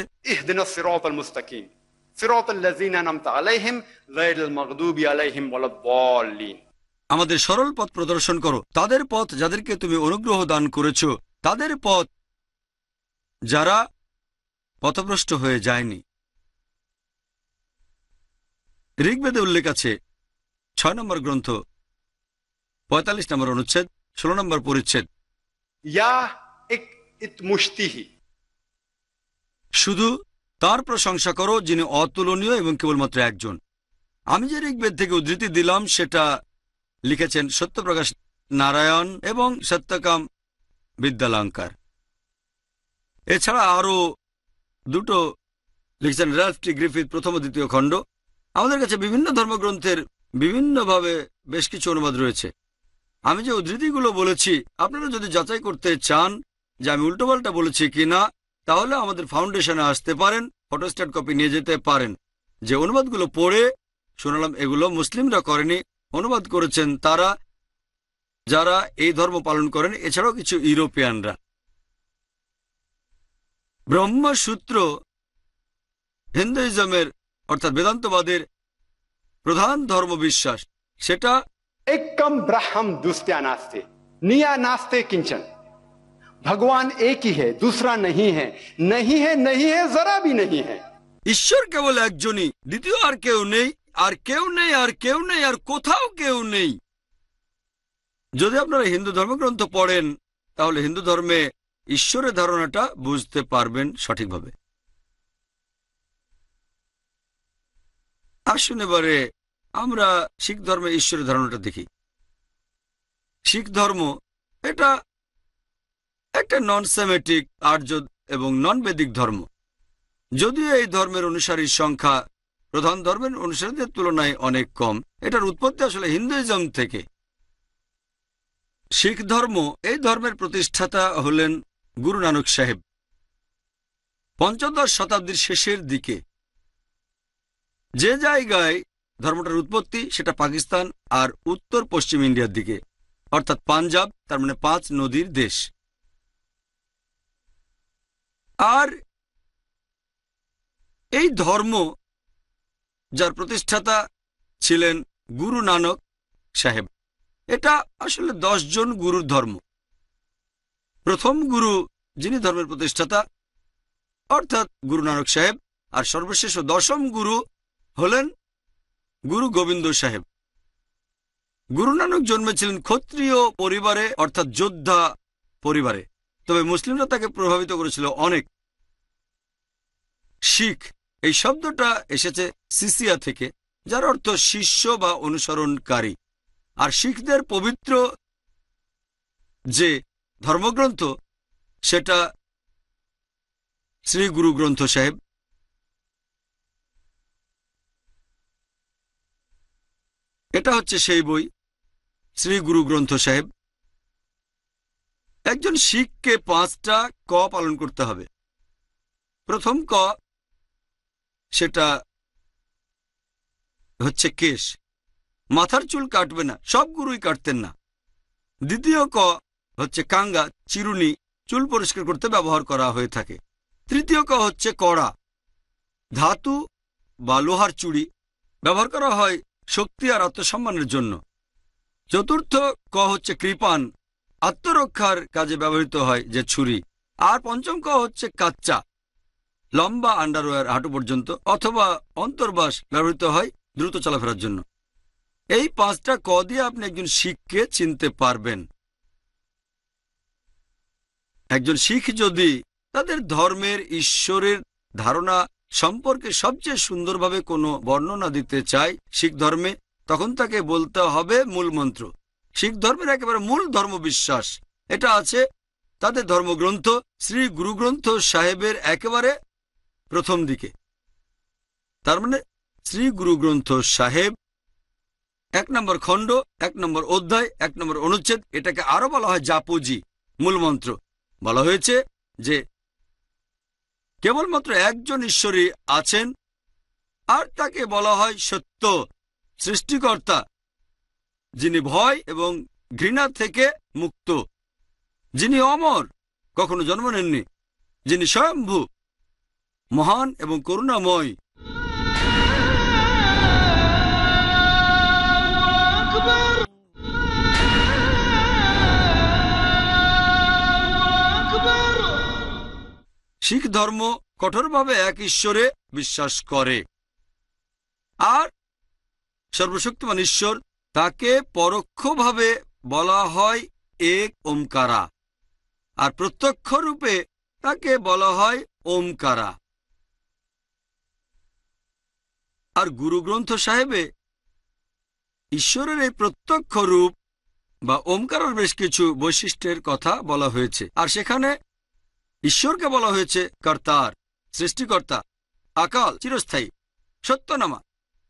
Speaker 6: আমাদের সরল পথ প্রদর্শন করো তাদের পথ যাদেরকে তুমি অনুগ্রহ দান করেছ তাদের পথ যারা পথভ্রষ্ট হয়ে যায়নি ঋগ্বেদে উল্লেখ আছে ছয় নম্বর গ্রন্থ পঁয়তাল্লিশ নম্বর অনুচ্ছেদ ষোলো নম্বর পরিচ্ছেদ শুধু তার প্রশংসা করো যিনি অতুলনীয় এবং কেবলমাত্র একজন আমি যে ঋগ্বেদ থেকে উদ্ধৃতি দিলাম সেটা লিখেছেন সত্যপ্রকাশ নারায়ণ এবং সত্যকাম বিদ্যালঙ্কার এছাড়া আরও দুটো লিখেছেন রাজটি গ্রিফিত প্রথম দ্বিতীয় খণ্ড আমাদের কাছে বিভিন্ন ধর্মগ্রন্থের বিভিন্নভাবে বেশ কিছু অনুবাদ রয়েছে আমি যে উদ্ধৃতিগুলো বলেছি আপনারা যদি যাচাই করতে চান যে আমি উল্টোপাল্টা বলেছি কিনা তাহলে আমাদের ফাউন্ডেশনে আসতে পারেন ফটোস্ট্যাট কপি নিয়ে যেতে পারেন যে অনুবাদগুলো পড়ে শুনলাম এগুলো মুসলিমরা করেনি অনুবাদ করেছেন তারা যারা এই ধর্ম পালন করেন এছাড়াও কিছু ইউরোপিয়ানরা ব্রহ্মসূত্র হিন্দুইজমের অর্থাৎ বেদান্তবাদের প্রধান ধর্ম বিশ্বাস সেটা एकम ब्रह्म दूसरा नास्ते निया
Speaker 1: नास्ते किंचन भगवान एक ही है दूसरा नहीं है नहीं है नहीं
Speaker 6: है जरा भी नहीं है ঈশ্বর কেবল একজনই দ্বিতীয় আর কেউ নেই আর কেউ নেই আর কেউ নেই আর কোথাও কেউ নেই যদি আপনারা হিন্দু ধর্মগ্রন্থ পড়েন তাহলে হিন্দু ধর্মে ঈশ্বরের ধারণাটা বুঝতে পারবেন সঠিকভাবে আসুন এবারে আমরা শিখ ধর্মে ঈশ্বরের ধারণাটা দেখি শিখ ধর্ম এটা একটা নন সেমেটিক আর্য এবং নন বেদিক ধর্ম যদিও এই ধর্মের অনুসারীর সংখ্যা প্রধান ধর্মের অনুসারীদের তুলনায় অনেক কম এটার উৎপত্তি আসলে হিন্দুইজম থেকে শিখ ধর্ম এই ধর্মের প্রতিষ্ঠাতা হলেন গুরু নানক সাহেব পঞ্চদশ শতাব্দীর শেষের দিকে যে জায়গায় ধর্মটার উৎপত্তি সেটা পাকিস্তান আর উত্তর পশ্চিম ইন্ডিয়ার দিকে অর্থাৎ পাঞ্জাব তার মানে পাঁচ নদীর দেশ আর এই ধর্ম যার প্রতিষ্ঠাতা ছিলেন গুরু নানক সাহেব এটা আসলে জন গুরুর ধর্ম প্রথম গুরু যিনি ধর্মের প্রতিষ্ঠাতা অর্থাৎ গুরু নানক সাহেব আর সর্বশেষ দশম গুরু হলেন গুরু গোবিন্দ সাহেব গুরু নানক জন্মেছিলেন ক্ষত্রিয় পরিবারে অর্থাৎ যোদ্ধা পরিবারে তবে মুসলিমরা তাকে প্রভাবিত করেছিল অনেক শিখ এই শব্দটা এসেছে সিসিয়া থেকে যার অর্থ শিষ্য বা অনুসরণকারী আর শিখদের পবিত্র যে ধর্মগ্রন্থ সেটা শ্রী গুরু গ্রন্থ সাহেব এটা হচ্ছে সেই বই শ্রী গুরু গ্রন্থ সাহেব একজন শিখকে পাঁচটা ক পালন করতে হবে প্রথম ক সেটা হচ্ছে কেশ মাথার চুল কাটবে না সব গুরুই কাটতেন না দ্বিতীয় ক হচ্ছে কাঙ্গা চিরুনি চুল পরিষ্কার করতে ব্যবহার করা হয়ে থাকে তৃতীয় ক হচ্ছে কড়া ধাতু বা লোহার চুড়ি ব্যবহার করা হয় শক্তি আর আত্মসম্মানের জন্য চতুর্থ ক হচ্ছে কৃপান আত্মরক্ষার কাজে ব্যবহৃত হয় যে ছুরি আর পঞ্চম ক হচ্ছে কাচ্চা লম্বা আন্ডারওয়্যার হাঁটু পর্যন্ত অথবা অন্তর্বাস ব্যবহৃত হয় দ্রুত চলাফেরার জন্য এই পাঁচটা ক দিয়ে আপনি একজন শিখকে চিনতে পারবেন একজন শিখ যদি তাদের ধর্মের ঈশ্বরের ধারণা সম্পর্কে সবচেয়ে সুন্দরভাবে কোনো বর্ণনা দিতে চায় শিখ ধর্মে তখন তাকে বলতে হবে মূল মন্ত্র শিখ ধর্মের একেবারে মূল ধর্মবিশ্বাস এটা আছে তাদের ধর্মগ্রন্থ শ্রী গুরুগ্রন্থ সাহেবের একেবারে প্রথম দিকে তার মানে শ্রী গুরুগ্রন্থ সাহেব এক নম্বর খণ্ড এক নম্বর অধ্যায় এক নম্বর অনুচ্ছেদ এটাকে আরো বলা হয় জাপুজি মূলমন্ত্র বলা হয়েছে যে কেবলমাত্র একজন ঈশ্বরই আছেন আর তাকে বলা হয় সত্য সৃষ্টিকর্তা যিনি ভয় এবং ঘৃণা থেকে মুক্ত যিনি অমর কখনো জন্ম নেননি যিনি স্বয়ম্ভু মহান এবং করুণাময় শিখ ধর্ম কঠোরভাবে এক ঈশ্বরে বিশ্বাস করে আর সর্বশক্তিমান ঈশ্বর তাকে পরোক্ষভাবে বলা হয় এক ওমকারা আর প্রত্যক্ষ রূপে তাকে বলা হয় ওমকারা আর গুরুগ্রন্থ সাহেবে ঈশ্বরের এই প্রত্যক্ষ রূপ বা ওমকারের বেশ কিছু বৈশিষ্ট্যের কথা বলা হয়েছে আর সেখানে ঈশ্বরকে বলা হয়েছে কর্তার সৃষ্টিকর্তা আকাল চিরস্থায়ী সত্যনামা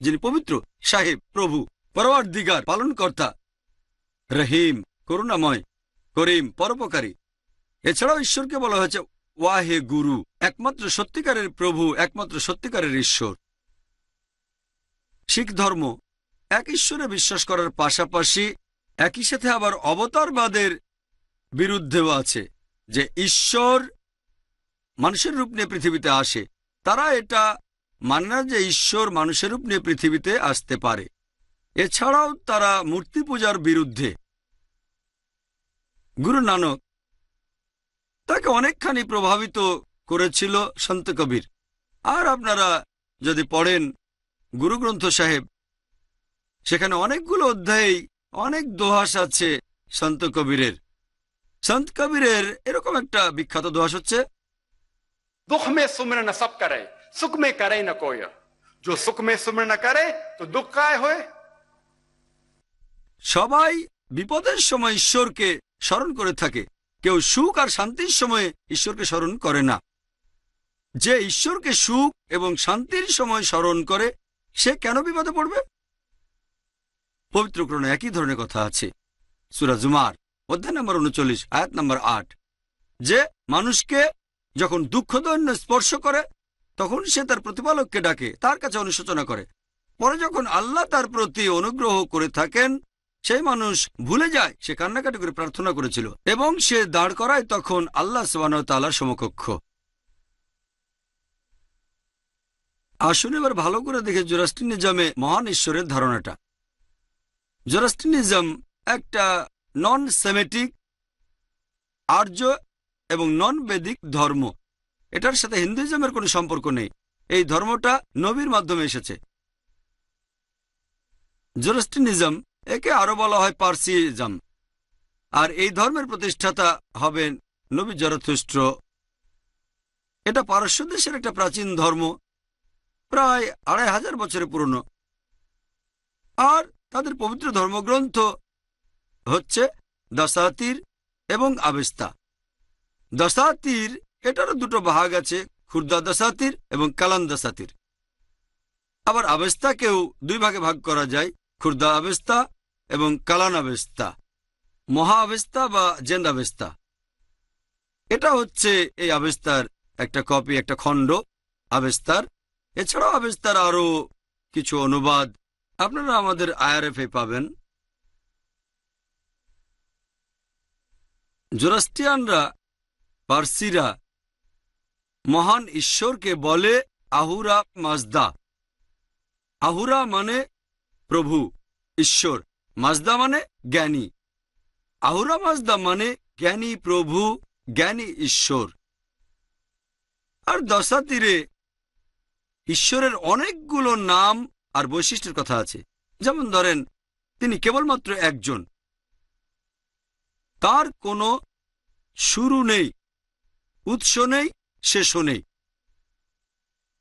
Speaker 6: যিনি পবিত্র সাহেব প্রভু পরওয়ার দিগার পালনকর্তা রহিম করুণাময় করিম পরোপকারী এছাড়াও ঈশ্বরকে বলা হয়েছে ওয়াহে গুরু একমাত্র সত্যিকারের প্রভু একমাত্র সত্যিকারের ঈশ্বর শিখ ধর্ম এক ঈশ্বরে বিশ্বাস করার পাশাপাশি একই সাথে আবার অবতারবাদের বিরুদ্ধেও আছে যে ঈশ্বর মানুষের রূপ নিয়ে পৃথিবীতে আসে তারা এটা মানে না যে ঈশ্বর মানুষের রূপ নিয়ে পৃথিবীতে আসতে পারে এছাড়াও তারা মূর্তি পূজার বিরুদ্ধে গুরু নানক তাকে অনেকখানি প্রভাবিত করেছিল সন্ত কবির আর আপনারা যদি পড়েন গুরুগ্রন্থ সাহেব সেখানে অনেকগুলো অধ্যায়েই অনেক দোহাস আছে সন্ত কবিরের সন্ত কবিরের এরকম একটা বিখ্যাত দোহাস হচ্ছে દુઃખ મેં સુમરણ
Speaker 1: સબ કરે સુખ મેં કરે ન કોઈ
Speaker 6: જો સુખ মেয়ে সুমরণ करे तो दुख काय হয় সবাই বিপদের সময় ঈশ্বরকে স্মরণ করে থাকে কেউ সুখ আর শান্তির সময়ে ঈশ্বরকে স্মরণ করে না যে ঈশ্বরকে সুখ এবং শান্তির সময় স্মরণ করে সে কেন বিপদে পড়বে পবিত্রক্রণে একই ধরনের কথা আছে সুরাজুমার অধ্যায় নম্বর উনচল্লিশ আয়াত নম্বর আট যে মানুষকে যখন দুঃখদৈন্য স্পর্শ করে তখন সে তার প্রতিপালককে ডাকে তার কাছে অনুশোচনা করে পরে যখন আল্লাহ তার প্রতি অনুগ্রহ করে থাকেন সেই মানুষ ভুলে যায় সে কান্নাকাটি করে প্রার্থনা করেছিল এবং সে দাঁড় করায় তখন আল্লাহ সোবানতালার সমকক্ষ আসুন এবার ভালো করে দেখে জোরাস্টিনিজমে মহান ঈশ্বরের ধারণাটা জোরাস্টিনিজম একটা নন সেমেটিক আর্য এবং নন বেদিক ধর্ম এটার সাথে হিন্দুইজমের কোনো সম্পর্ক নেই এই ধর্মটা নবীর মাধ্যমে এসেছে জোরস্টিনিজম একে আরও বলা হয় পার্সিজম আর এই ধর্মের প্রতিষ্ঠাতা হবেন নবী জরথুষ্ট্র এটা পারস্য দেশের একটা প্রাচীন ধর্ম প্রায় আড়াই হাজার বছরে পুরনো আর তাদের পবিত্র ধর্মগ্রন্থ হচ্ছে দশাতির এবং আবেস্তা দশাতির এটারও দুটো ভাগ আছে ক্ষুদ্রা দশাতির এবং কালান দশাতির আবার আবেস্তাকেও দুই ভাগে ভাগ করা যায় ক্ষুদ্রা আবেস্তা এবং কালান আবেস্তা মহা আবেস্তা বা জেন্দ আবেস্তা এটা হচ্ছে এই আবেস্তার একটা কপি একটা খণ্ড আবেস্তার এছাড়াও আবেস্তার আরও কিছু অনুবাদ আপনারা আমাদের আইআরএফে পাবেন জোরাস্টিয়ানরা পার্সিরা মহান ঈশ্বরকে বলে আহুরা মাজদা আহুরা মানে প্রভু ঈশ্বর মাজদা মানে জ্ঞানী আহুরা মাজদা মানে জ্ঞানী প্রভু জ্ঞানী ঈশ্বর আর দশা তীরে ঈশ্বরের অনেকগুলো নাম আর বৈশিষ্ট্যের কথা আছে যেমন ধরেন তিনি কেবলমাত্র একজন তার কোনো শুরু নেই উৎস নেই সে নেই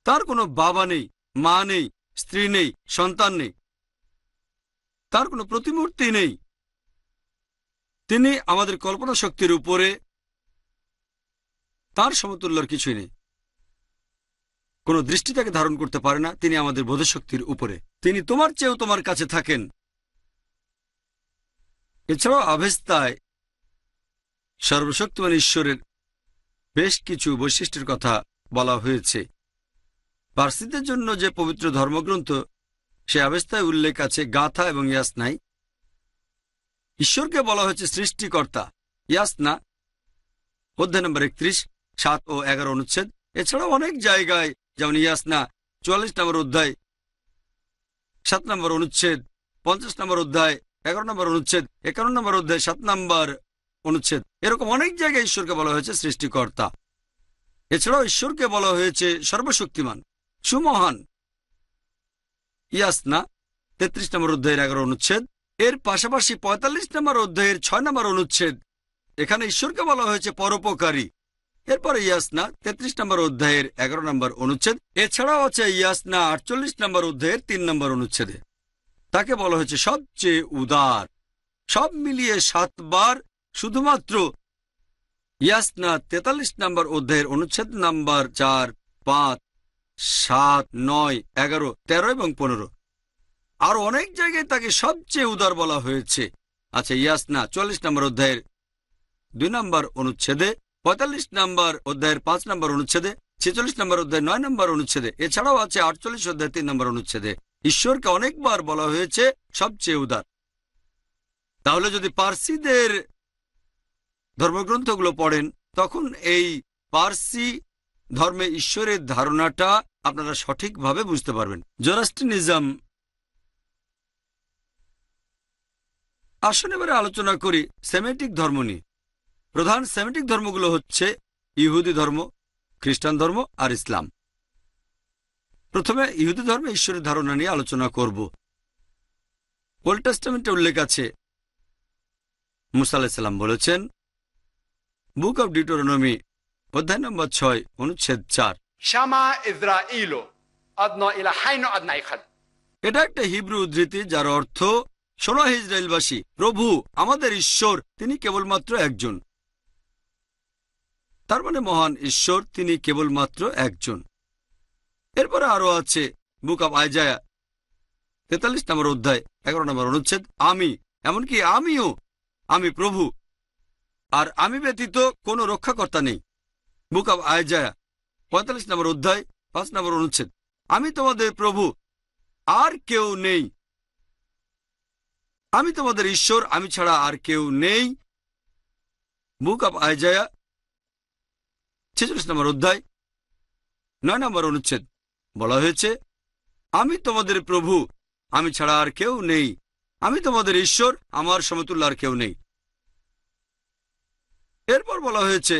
Speaker 6: তার কোনো বাবা নেই মা নেই স্ত্রী নেই সন্তান নেই তার কোনো প্রতিমূর্তি নেই তিনি আমাদের কল্পনা শক্তির উপরে তার সমতুল্যর কিছুই নেই কোনো দৃষ্টি তাকে ধারণ করতে পারে না তিনি আমাদের বোধশক্তির উপরে তিনি তোমার চেয়েও তোমার কাছে থাকেন এছাড়াও আভেস্তায় সর্বশক্তিমান ঈশ্বরের বেশ কিছু বৈশিষ্ট্যের কথা বলা হয়েছে পার্সিদের জন্য যে পবিত্র ধর্মগ্রন্থ সে আবেস্তায় উল্লেখ আছে গাথা এবং ইয়াসনাই ঈশ্বরকে বলা হয়েছে সৃষ্টিকর্তা ইয়াসনা অধ্যায় নম্বর একত্রিশ সাত ও এগারো অনুচ্ছেদ এছাড়াও অনেক জায়গায় যেমন ইয়াসনা চুয়াল্লিশ নম্বর অধ্যায় সাত নম্বর অনুচ্ছেদ পঞ্চাশ নম্বর অধ্যায় এগারো নম্বর অনুচ্ছেদ একান্ন নম্বর অধ্যায় সাত নম্বর অনুচ্ছেদ এরকম অনেক জায়গায় ঈশ্বরকে বলা হয়েছে সৃষ্টিকর্তা এছাড়াও ঈশ্বরকে বলা হয়েছে সর্বশক্তিমান সুমহান ইয়াসনা তেত্রিশ নম্বর অধ্যায়ের এগারো অনুচ্ছেদ এর পাশাপাশি ৪৫ নম্বর অধ্যায়ের ছয় নম্বর অনুচ্ছেদ এখানে ঈশ্বরকে বলা হয়েছে পরোপকারী এরপরে ইয়াসনা ৩৩ নম্বর অধ্যায়ের এগারো নম্বর অনুচ্ছেদ এছাড়াও আছে ইয়াসনা আটচল্লিশ নম্বর অধ্যায়ের তিন নম্বর অনুচ্ছেদে তাকে বলা হয়েছে সবচেয়ে উদার সব মিলিয়ে সাতবার শুধুমাত্র ইয়াসনা ৪৩ নম্বর অধ্যায়ের অনুচ্ছেদ নাম্বার চার পাঁচ সাত নয় এগারো তেরো এবং পনেরো আর অনেক জায়গায় তাকে সবচেয়ে উদার বলা হয়েছে আচ্ছা ইয়াসনা চল্লিশ নম্বর অধ্যায়ের দুই নম্বর অনুচ্ছেদে পঁয়তাল্লিশ নম্বর অধ্যায়ের পাঁচ নম্বর অনুচ্ছেদে ছেচল্লিশ নম্বর অধ্যায় নয় নম্বর অনুচ্ছেদে এছাড়াও আছে আটচল্লিশ অধ্যায় তিন নম্বর অনুচ্ছেদে ঈশ্বরকে অনেকবার বলা হয়েছে সবচেয়ে উদার তাহলে যদি পার্সিদের ধর্মগ্রন্থগুলো পড়েন তখন এই পার্সি ধর্মে ঈশ্বরের ধারণাটা আপনারা সঠিকভাবে বুঝতে পারবেন জোরাস্টিনিজম আসুন এবারে আলোচনা করি সেমেটিক ধর্ম নিয়ে প্রধান সেমেটিক ধর্মগুলো হচ্ছে ইহুদি ধর্ম খ্রিস্টান ধর্ম আর ইসলাম প্রথমে ইহুদি ধর্মে ঈশ্বরের ধারণা নিয়ে আলোচনা করব ওল্ড টেস্টামেন্টে উল্লেখ আছে মুসা আলাহিসাল্লাম বলেছেন বুক অব ডিটোরনমি অধ্যায় নম্বর ছয় অনুচ্ছেদ চার এটা একটা হিব্রু উদ্ধৃতি যার অর্থ শোনো ইসরায়েলবাসী প্রভু আমাদের ঈশ্বর তিনি কেবলমাত্র একজন তার মানে মহান ঈশ্বর তিনি কেবলমাত্র একজন এরপরে আরো আছে বুক অব আইজায়া তেতাল্লিশ নম্বর অধ্যায় এগারো নম্বর অনুচ্ছেদ আমি এমনকি আমিও আমি প্রভু আর আমি ব্যতীত কোনো রক্ষাকর্তা নেই বুক অব আয়জায়া পঁয়তাল্লিশ নম্বর অধ্যায় পাঁচ নম্বর অনুচ্ছেদ আমি তোমাদের প্রভু আর কেউ নেই আমি তোমাদের ঈশ্বর আমি ছাড়া আর কেউ নেই বুক অব আয়জায়া ছেচল্লিশ নম্বর অধ্যায় নয় নম্বর অনুচ্ছেদ বলা হয়েছে আমি তোমাদের প্রভু আমি ছাড়া আর কেউ নেই আমি তোমাদের ঈশ্বর আমার সমতুল্য আর কেউ নেই এরপর বলা হয়েছে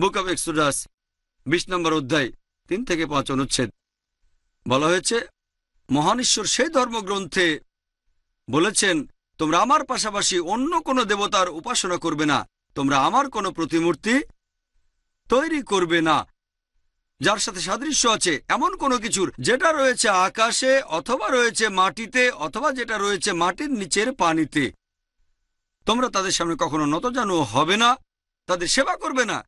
Speaker 6: বুক অব এক্সোডাস বিশ নম্বর অধ্যায় তিন থেকে পাঁচ অনুচ্ছেদ বলা হয়েছে মহান সেই ধর্মগ্রন্থে বলেছেন তোমরা আমার পাশাপাশি অন্য কোনো দেবতার উপাসনা করবে না তোমরা আমার কোনো প্রতিমূর্তি তৈরি করবে না যার সাথে সাদৃশ্য আছে এমন কোনো কিছুর যেটা রয়েছে আকাশে অথবা রয়েছে মাটিতে অথবা যেটা রয়েছে মাটির নিচের পানিতে তোমরা তাদের সামনে কখনো জানু হবে না তাদের সেবা করবে না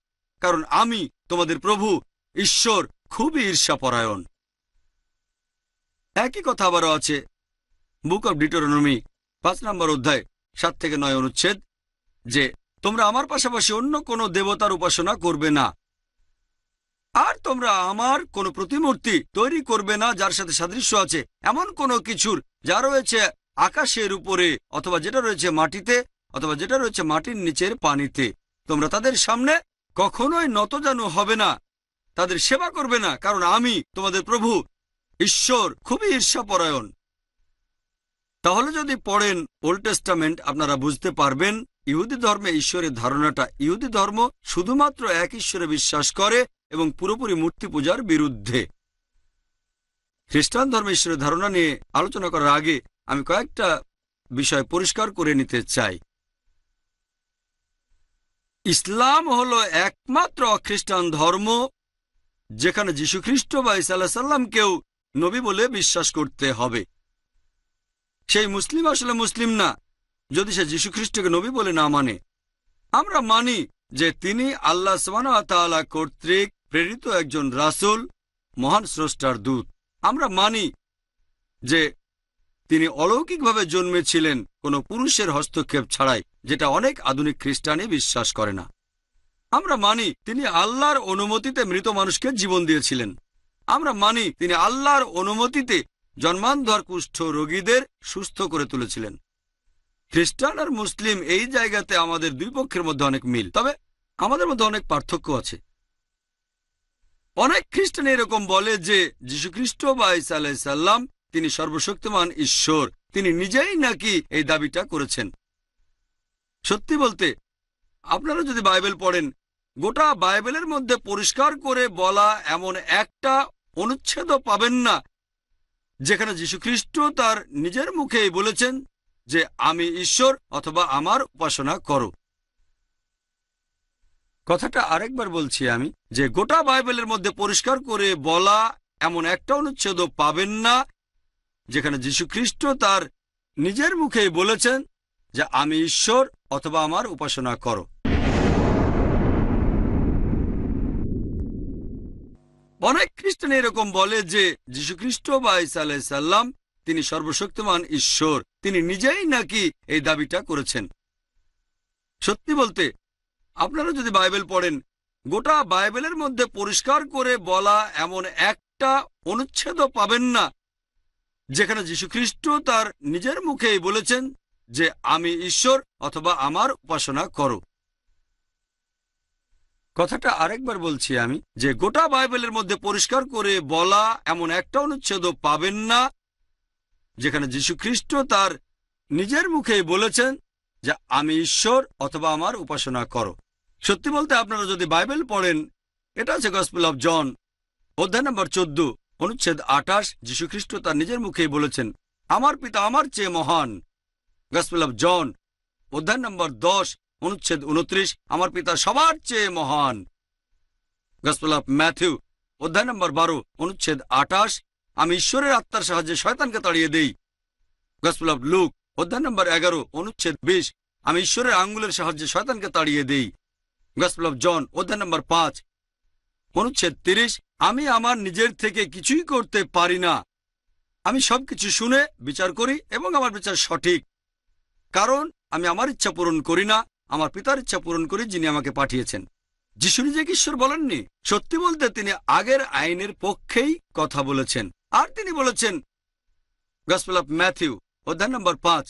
Speaker 6: কারণ আমি তোমাদের প্রভু ঈশ্বর খুবই ঈর্ষাপরায়ণ একই কথা আবারও আছে বুক অব ডিটোরনমি পাঁচ নম্বর অধ্যায় সাত থেকে নয় অনুচ্ছেদ যে তোমরা আমার পাশাপাশি অন্য কোনো দেবতার উপাসনা করবে না আর তোমরা আমার কোনো প্রতিমূর্তি তৈরি করবে না যার সাথে সাদৃশ্য আছে এমন কোনো কিছুর যা রয়েছে আকাশের উপরে অথবা যেটা রয়েছে মাটিতে অথবা যেটা রয়েছে মাটির নিচের পানিতে তোমরা তাদের সামনে কখনোই নত নতজানু হবে না তাদের সেবা করবে না কারণ আমি তোমাদের প্রভু ঈশ্বর খুবই ঈর্ষাপরায়ণ তাহলে যদি পড়েন ওল্ড টেস্টামেন্ট আপনারা বুঝতে পারবেন ইহুদি ধর্মে ঈশ্বরের ধারণাটা ইহুদি ধর্ম শুধুমাত্র এক ঈশ্বরে বিশ্বাস করে এবং পুরোপুরি মূর্তি পূজার বিরুদ্ধে খ্রিস্টান ধর্মে ঈশ্বরের ধারণা নিয়ে আলোচনা করার আগে আমি কয়েকটা বিষয় পরিষ্কার করে নিতে চাই ইসলাম হলো একমাত্র খ্রিস্টান ধর্ম যেখানে খ্রিস্ট বা ইসাল্লাহ সাল্লামকেও নবী বলে বিশ্বাস করতে হবে সেই মুসলিম আসলে মুসলিম না যদি সে খ্রিস্টকে নবী বলে না মানে আমরা মানি যে তিনি আল্লাহ সামানা কর্তৃক প্রেরিত একজন রাসুল মহান স্রষ্টার দূত আমরা মানি যে তিনি অলৌকিকভাবে জন্মেছিলেন কোনো পুরুষের হস্তক্ষেপ ছাড়াই যেটা অনেক আধুনিক খ্রিস্টানে বিশ্বাস করে না আমরা মানি তিনি আল্লাহর অনুমতিতে মৃত মানুষকে জীবন দিয়েছিলেন আমরা মানি তিনি আল্লাহর অনুমতিতে জন্মান্ধর কুষ্ঠ রোগীদের সুস্থ করে তুলেছিলেন খ্রিস্টান আর মুসলিম এই জায়গাতে আমাদের দুই পক্ষের মধ্যে অনেক মিল তবে আমাদের মধ্যে অনেক পার্থক্য আছে অনেক খ্রিস্টান এরকম বলে যে যীশুখ্রিস্ট বা ইসা আলাইসাল্লাম তিনি সর্বশক্তিমান ঈশ্বর তিনি নিজেই নাকি এই দাবিটা করেছেন সত্যি বলতে আপনারা যদি বাইবেল পড়েন গোটা বাইবেলের মধ্যে পরিষ্কার করে বলা এমন একটা অনুচ্ছেদ পাবেন না যেখানে যীশুখ্রিস্ট তার নিজের মুখেই বলেছেন যে আমি ঈশ্বর অথবা আমার উপাসনা করো কথাটা আরেকবার বলছি আমি যে গোটা বাইবেলের মধ্যে পরিষ্কার করে বলা এমন একটা অনুচ্ছেদও পাবেন না যেখানে যীশুখ্রিস্ট তার নিজের মুখেই বলেছেন যে আমি ঈশ্বর অথবা আমার উপাসনা করো অনেক খ্রিস্টান এরকম বলে যে যীশুখ্রিস্ট বা ইসাল্লাম আলাইসাল্লাম তিনি সর্বশক্তিমান ঈশ্বর তিনি নিজেই নাকি এই দাবিটা করেছেন সত্যি বলতে আপনারা যদি বাইবেল পড়েন গোটা বাইবেলের মধ্যে পরিষ্কার করে বলা এমন একটা অনুচ্ছেদও পাবেন না যেখানে যীশুখ্রিস্ট তার নিজের মুখেই বলেছেন যে আমি ঈশ্বর অথবা আমার উপাসনা করো কথাটা আরেকবার বলছি আমি যে গোটা বাইবেলের মধ্যে পরিষ্কার করে বলা এমন একটা অনুচ্ছেদ পাবেন না যেখানে যীশুখ্রিস্ট তার নিজের মুখেই বলেছেন যে আমি ঈশ্বর অথবা আমার উপাসনা করো সত্যি বলতে আপনারা যদি বাইবেল পড়েন এটা আছে গসপেল অব জন অধ্যায় নম্বর চোদ্দ অনুচ্ছেদ আঠাশ যীশুখ্রিস্ট তার নিজের মুখেই বলেছেন আমার পিতা আমার চেয়ে মহান গসপেল জন অধ্যায় নম্বর দশ অনুচ্ছেদ উনত্রিশ আমার পিতা সবার চেয়ে মহান গসপেল ম্যাথিউ অধ্যায় নম্বর বারো অনুচ্ছেদ আঠাশ আমি ঈশ্বরের আত্মার সাহায্যে শয়তানকে তাড়িয়ে দেই গসপেল লুক অধ্যায় নম্বর এগারো অনুচ্ছেদ বিশ আমি ঈশ্বরের আঙ্গুলের সাহায্যে শয়তানকে তাড়িয়ে দেই গসপেল জন অধ্যায় নম্বর পাঁচ অনুচ্ছেদ তিরিশ আমি আমার নিজের থেকে কিছুই করতে পারি না আমি সব কিছু শুনে বিচার করি এবং আমার বিচার সঠিক কারণ আমি আমার ইচ্ছা পূরণ করি না আমার পিতার ইচ্ছা পূরণ করি যিনি আমাকে পাঠিয়েছেন যিশু নিজে ঈশ্বর বলেননি সত্যি বলতে তিনি আগের আইনের পক্ষেই কথা বলেছেন আর তিনি বলেছেন গসপেল অফ ম্যাথিউ অধ্যায় নম্বর পাঁচ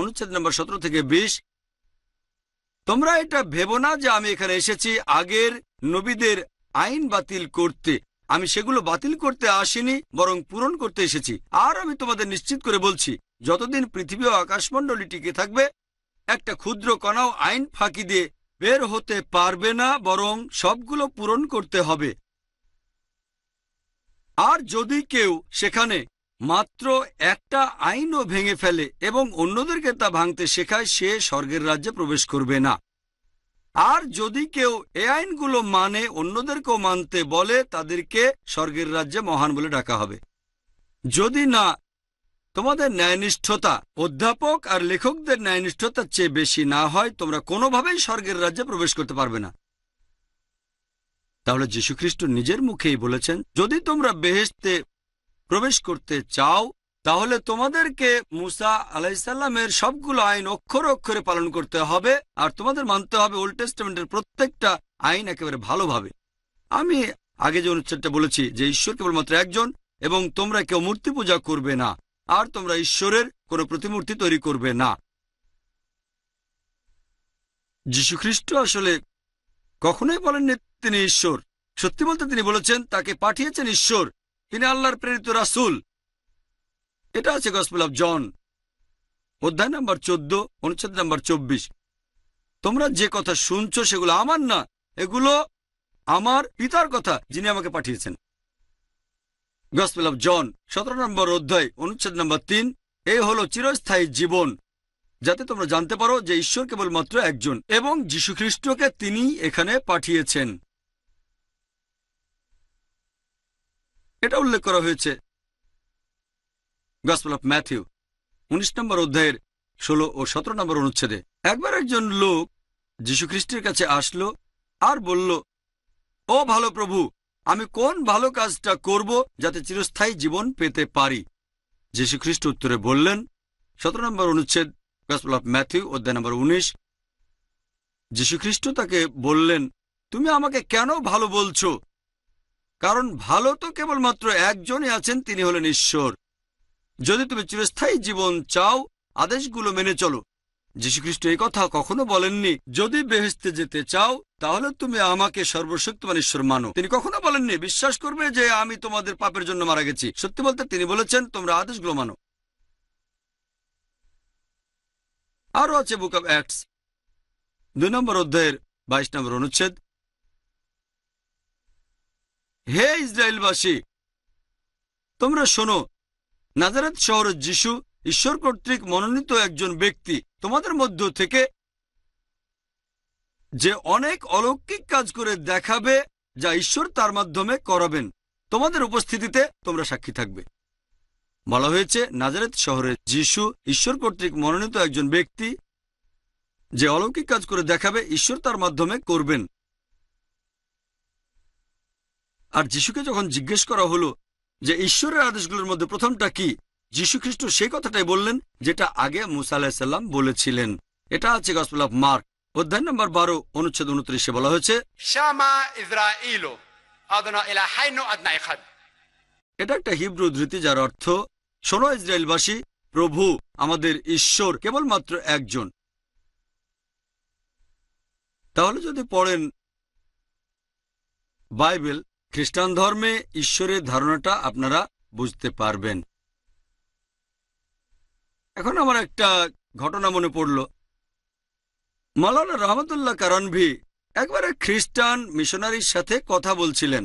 Speaker 6: অনুচ্ছেদ নম্বর সতেরো থেকে বিশ তোমরা এটা ভেব না যে আমি এখানে এসেছি আগের নবীদের আইন বাতিল করতে আমি সেগুলো বাতিল করতে আসিনি বরং পূরণ করতে এসেছি আর আমি তোমাদের নিশ্চিত করে বলছি যতদিন পৃথিবী ও আকাশমণ্ডলী টিকে থাকবে একটা ক্ষুদ্র কণাও আইন ফাঁকি দিয়ে বের হতে পারবে না বরং সবগুলো পূরণ করতে হবে আর যদি কেউ সেখানে মাত্র একটা আইনও ভেঙে ফেলে এবং অন্যদেরকে তা ভাঙতে শেখায় সে স্বর্গের রাজ্যে প্রবেশ করবে না আর যদি কেউ এ আইনগুলো মানে অন্যদেরকেও মানতে বলে তাদেরকে স্বর্গের রাজ্যে মহান বলে ডাকা হবে যদি না তোমাদের ন্যায়নিষ্ঠতা অধ্যাপক আর লেখকদের ন্যায়নিষ্ঠতার চেয়ে বেশি না হয় তোমরা কোনোভাবেই স্বর্গের রাজ্যে প্রবেশ করতে পারবে না তাহলে যীশুখ্রিস্ট নিজের মুখেই বলেছেন যদি তোমরা বেহেস্তে প্রবেশ করতে চাও তাহলে তোমাদেরকে মুসা আলাইসাল্লামের সবগুলো আইন অক্ষর অক্ষরে পালন করতে হবে আর তোমাদের মানতে হবে ওল্ড টেস্টমেন্টের প্রত্যেকটা আইন একেবারে ভালোভাবে আমি আগে যে অনুচ্ছেদটা বলেছি যে ঈশ্বর কেবলমাত্র একজন এবং তোমরা কেউ মূর্তি পূজা করবে না আর তোমরা ঈশ্বরের কোন প্রতিমূর্তি তৈরি করবে না যীশু খ্রিস্ট আসলে কখনোই বলেননি তিনি ঈশ্বর সত্যি বলতে তিনি বলেছেন তাকে পাঠিয়েছেন ঈশ্বর তিনি আল্লাহর প্রেরিত রাসুল এটা আছে গসপেল অফ জন অধ্যায় নাম্বার চোদ্দ অনুচ্ছেদ নাম্বার চব্বিশ তোমরা যে কথা শুনছো সেগুলো আমার না এগুলো আমার পিতার কথা যিনি আমাকে পাঠিয়েছেন গসপেল অফ জন সতেরো নম্বর অধ্যায় অনুচ্ছেদ নম্বর তিন এই হলো চিরস্থায়ী জীবন যাতে তোমরা জানতে পারো যে ঈশ্বর কেবলমাত্র একজন এবং যীশুখ্রিস্টকে তিনি এখানে পাঠিয়েছেন এটা উল্লেখ করা হয়েছে গসপল অফ ম্যাথিউ উনিশ নম্বর অধ্যায়ের ষোলো ও সতেরো নম্বর অনুচ্ছেদে একবার একজন লোক যীশুখ্রিস্টের কাছে আসলো আর বলল ও ভালো প্রভু আমি কোন ভালো কাজটা করব যাতে চিরস্থায়ী জীবন পেতে পারি যীশুখ্রিস্ট উত্তরে বললেন সতেরো নম্বর অনুচ্ছেদ গসপাল অফ ম্যাথিউ অধ্যায় নম্বর উনিশ যীশুখ্রিস্ট তাকে বললেন তুমি আমাকে কেন ভালো বলছো কারণ ভালো তো কেবলমাত্র একজনই আছেন তিনি হলেন ঈশ্বর যদি তুমি চিরস্থায়ী জীবন চাও আদেশগুলো মেনে চলো যীশুখ্রিস্ট এই কথা কখনো বলেননি যদি বেহেস্তে যেতে চাও তাহলে তুমি আমাকে সর্বশক্তিমান ঈশ্বর মানো তিনি কখনো বলেননি বিশ্বাস করবে যে আমি তোমাদের পাপের জন্য মারা গেছি সত্যি বলতে তিনি বলেছেন তোমরা আদেশগুলো মানো আরো আছে বুক অব অ্যাক্টস দুই নম্বর অধ্যায়ের বাইশ নম্বর অনুচ্ছেদ হে ইসরায়েলবাসী তোমরা শোনো নাজারাত শহরের যিশু ঈশ্বর কর্তৃক মনোনীত একজন ব্যক্তি তোমাদের মধ্য থেকে যে অনেক অলৌকিক কাজ করে দেখাবে যা ঈশ্বর তার মাধ্যমে করাবেন তোমাদের উপস্থিতিতে তোমরা সাক্ষী থাকবে বলা হয়েছে নাজারেত শহরের যিশু ঈশ্বর কর্তৃক মনোনীত একজন ব্যক্তি যে অলৌকিক কাজ করে দেখাবে ঈশ্বর তার মাধ্যমে করবেন আর যিশুকে যখন জিজ্ঞেস করা হলো যে ঈশ্বরের আদেশগুলোর মধ্যে প্রথমটা কি যীশু খ্রিস্ট সেই কথাটাই বললেন যেটা আগে মুসা আলাহিসাল্লাম বলেছিলেন এটা আছে গসপেল অফ মার্ক অধ্যায় নম্বর বারো অনুচ্ছেদ উনত্রিশে বলা হয়েছে এটা একটা হিব্রু ধৃতি যার অর্থ শোনো ইসরায়েলবাসী প্রভু আমাদের ঈশ্বর কেবলমাত্র একজন তাহলে যদি পড়েন বাইবেল খ্রিস্টান ধর্মে ঈশ্বরের ধারণাটা আপনারা বুঝতে পারবেন এখন আমার একটা ঘটনা মনে পড়ল মালানা রহমতুল্লাহ কারণভি একবারে খ্রিস্টান মিশনারির সাথে কথা বলছিলেন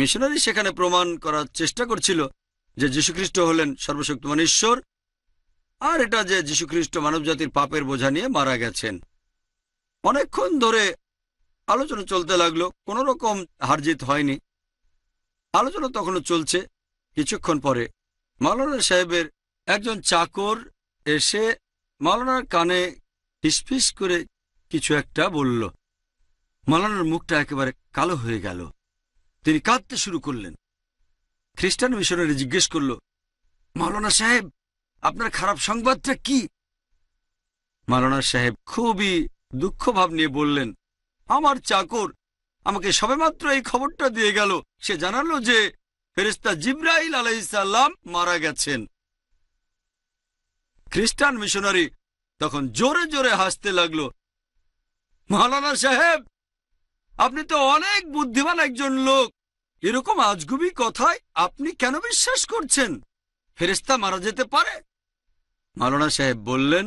Speaker 6: মিশনারি সেখানে প্রমাণ করার চেষ্টা করছিল যে যীশুখ্রিস্ট হলেন সর্বশক্তিমান ঈশ্বর আর এটা যে যীশুখ্রিস্ট মানবজাতির পাপের বোঝা নিয়ে মারা গেছেন অনেকক্ষণ ধরে আলোচনা চলতে লাগলো কোনো রকম হারজিত হয়নি আলোচনা তখনও চলছে কিছুক্ষণ পরে মাওলানা সাহেবের একজন চাকর এসে মাওলানার কানে ফিসফিস করে কিছু একটা বলল মালানার মুখটা একেবারে কালো হয়ে গেল তিনি কাঁদতে শুরু করলেন খ্রিস্টান মিশনারি জিজ্ঞেস করল মাওলানা সাহেব আপনার খারাপ সংবাদটা কি মালানা সাহেব খুবই দুঃখ ভাব নিয়ে বললেন আমার চাকর আমাকে সবেমাত্র এই খবরটা দিয়ে গেল সে জানালো যে ফেরিস্তা জিব্রাইল আলাইসাল্লাম মারা গেছেন খ্রিস্টান মিশনারি তখন জোরে জোরে হাসতে লাগলো মালানা সাহেব আপনি তো অনেক বুদ্ধিমান একজন লোক এরকম আজগুবি কথায় আপনি কেন বিশ্বাস করছেন ফেরিস্তা মারা যেতে পারে মালানা সাহেব বললেন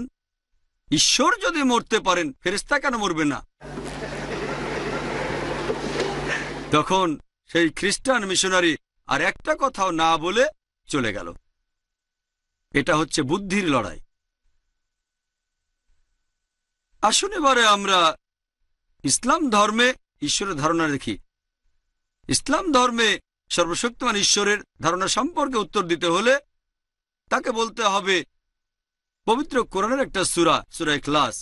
Speaker 6: ঈশ্বর যদি মরতে পারেন ফেরিস্তা কেন মরবে না তখন সেই খ্রিস্টান মিশনারি আর একটা কথাও না বলে চলে গেল এটা হচ্ছে বুদ্ধির লড়াই আসুন এবারে আমরা ইসলাম ধর্মে ঈশ্বরের ধারণা দেখি ইসলাম ধর্মে সর্বশক্তিমান ঈশ্বরের ধারণা সম্পর্কে উত্তর দিতে হলে তাকে বলতে হবে পবিত্র কোরআনের একটা সুরা সুরা ক্লাস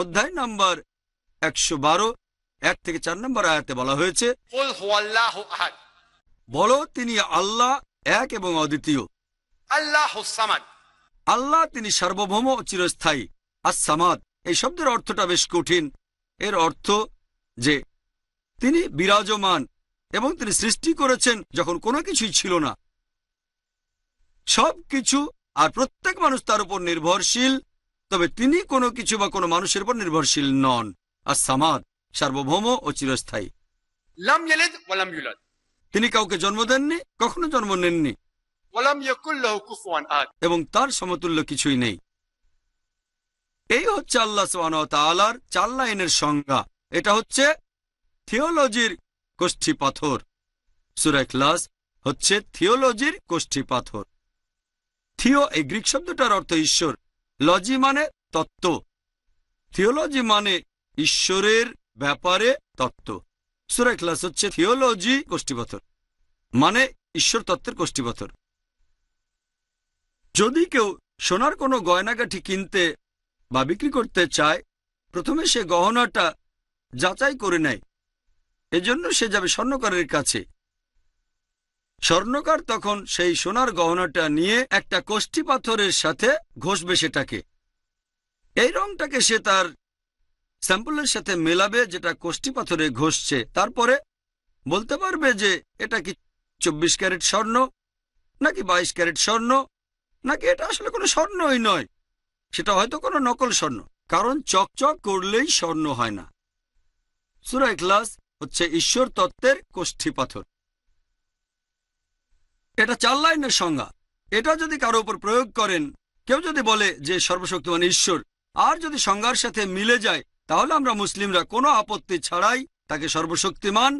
Speaker 6: অধ্যায় নাম্বার একশো বারো এক থেকে চার নম্বর আয়াতে বলা হয়েছে বলো তিনি আল্লাহ এক এবং অদ্বিতীয় আল্লাহ আল্লাহ তিনি সার্বভৌম ও চিরস্থায়ী আসামাদ এই শব্দের অর্থটা বেশ কঠিন এর অর্থ যে তিনি বিরাজমান এবং তিনি সৃষ্টি করেছেন যখন কোনো কিছুই ছিল না সব কিছু আর প্রত্যেক মানুষ তার উপর নির্ভরশীল তবে তিনি কোনো কিছু বা কোনো মানুষের উপর নির্ভরশীল নন আর সামাদ সার্বভৌম ও চিরস্থায়ী লাম ইউলাদ তিনি কাউকে জন্ম দেননি কখনো জন্ম নেননি কুফুয়ান আহাদ এবং তার সমতুল্য কিছুই নেই এই হচ্ছে আল্লাহ সুবহানাহু ওয়া তাআলার চার লাইনের সংজ্ঞা এটা হচ্ছে থিওলজির কোষ্ঠী পাথর সূরা ইখলাস হচ্ছে থিওলজির কোষ্ঠী পাথর থিও এই গ্রিক শব্দটার অর্থ ঈশ্বর লজি মানে তত্ত্ব থিওলজি মানে ঈশ্বরের ব্যাপারে তত্ত্ব সুরা ক্লাস হচ্ছে থিওলজি কোষ্ঠীপথর মানে ঈশ্বর তত্ত্বের কোষ্ঠীপথর যদি কেউ সোনার কোনো গয়নাগাঠি কিনতে বা বিক্রি করতে চায় প্রথমে সে গহনাটা যাচাই করে নেয় এজন্য সে যাবে স্বর্ণকারের কাছে স্বর্ণকার তখন সেই সোনার গহনাটা নিয়ে একটা কোষ্ঠী পাথরের সাথে ঘষবে সেটাকে এই রংটাকে সে তার স্যাম্পলের সাথে মেলাবে যেটা কোষ্ঠী পাথরে ঘষছে তারপরে বলতে পারবে যে এটা কি চব্বিশ ক্যারেট স্বর্ণ নাকি বাইশ ক্যারেট স্বর্ণ নাকি এটা আসলে কোনো স্বর্ণই নয় সেটা হয়তো কোনো নকল স্বর্ণ কারণ চকচক করলেই স্বর্ণ হয় না সুরা ক্লাস হচ্ছে ঈশ্বর তত্ত্বের কোষ্ঠী পাথর এটা চার লাইনের সংজ্ঞা এটা যদি কারো উপর প্রয়োগ করেন কেউ যদি বলে যে সর্বশক্তিমান ঈশ্বর আর যদি সংজ্ঞার সাথে মিলে যায় তাহলে আমরা মুসলিমরা কোনো আপত্তি ছাড়াই তাকে সর্বশক্তিমান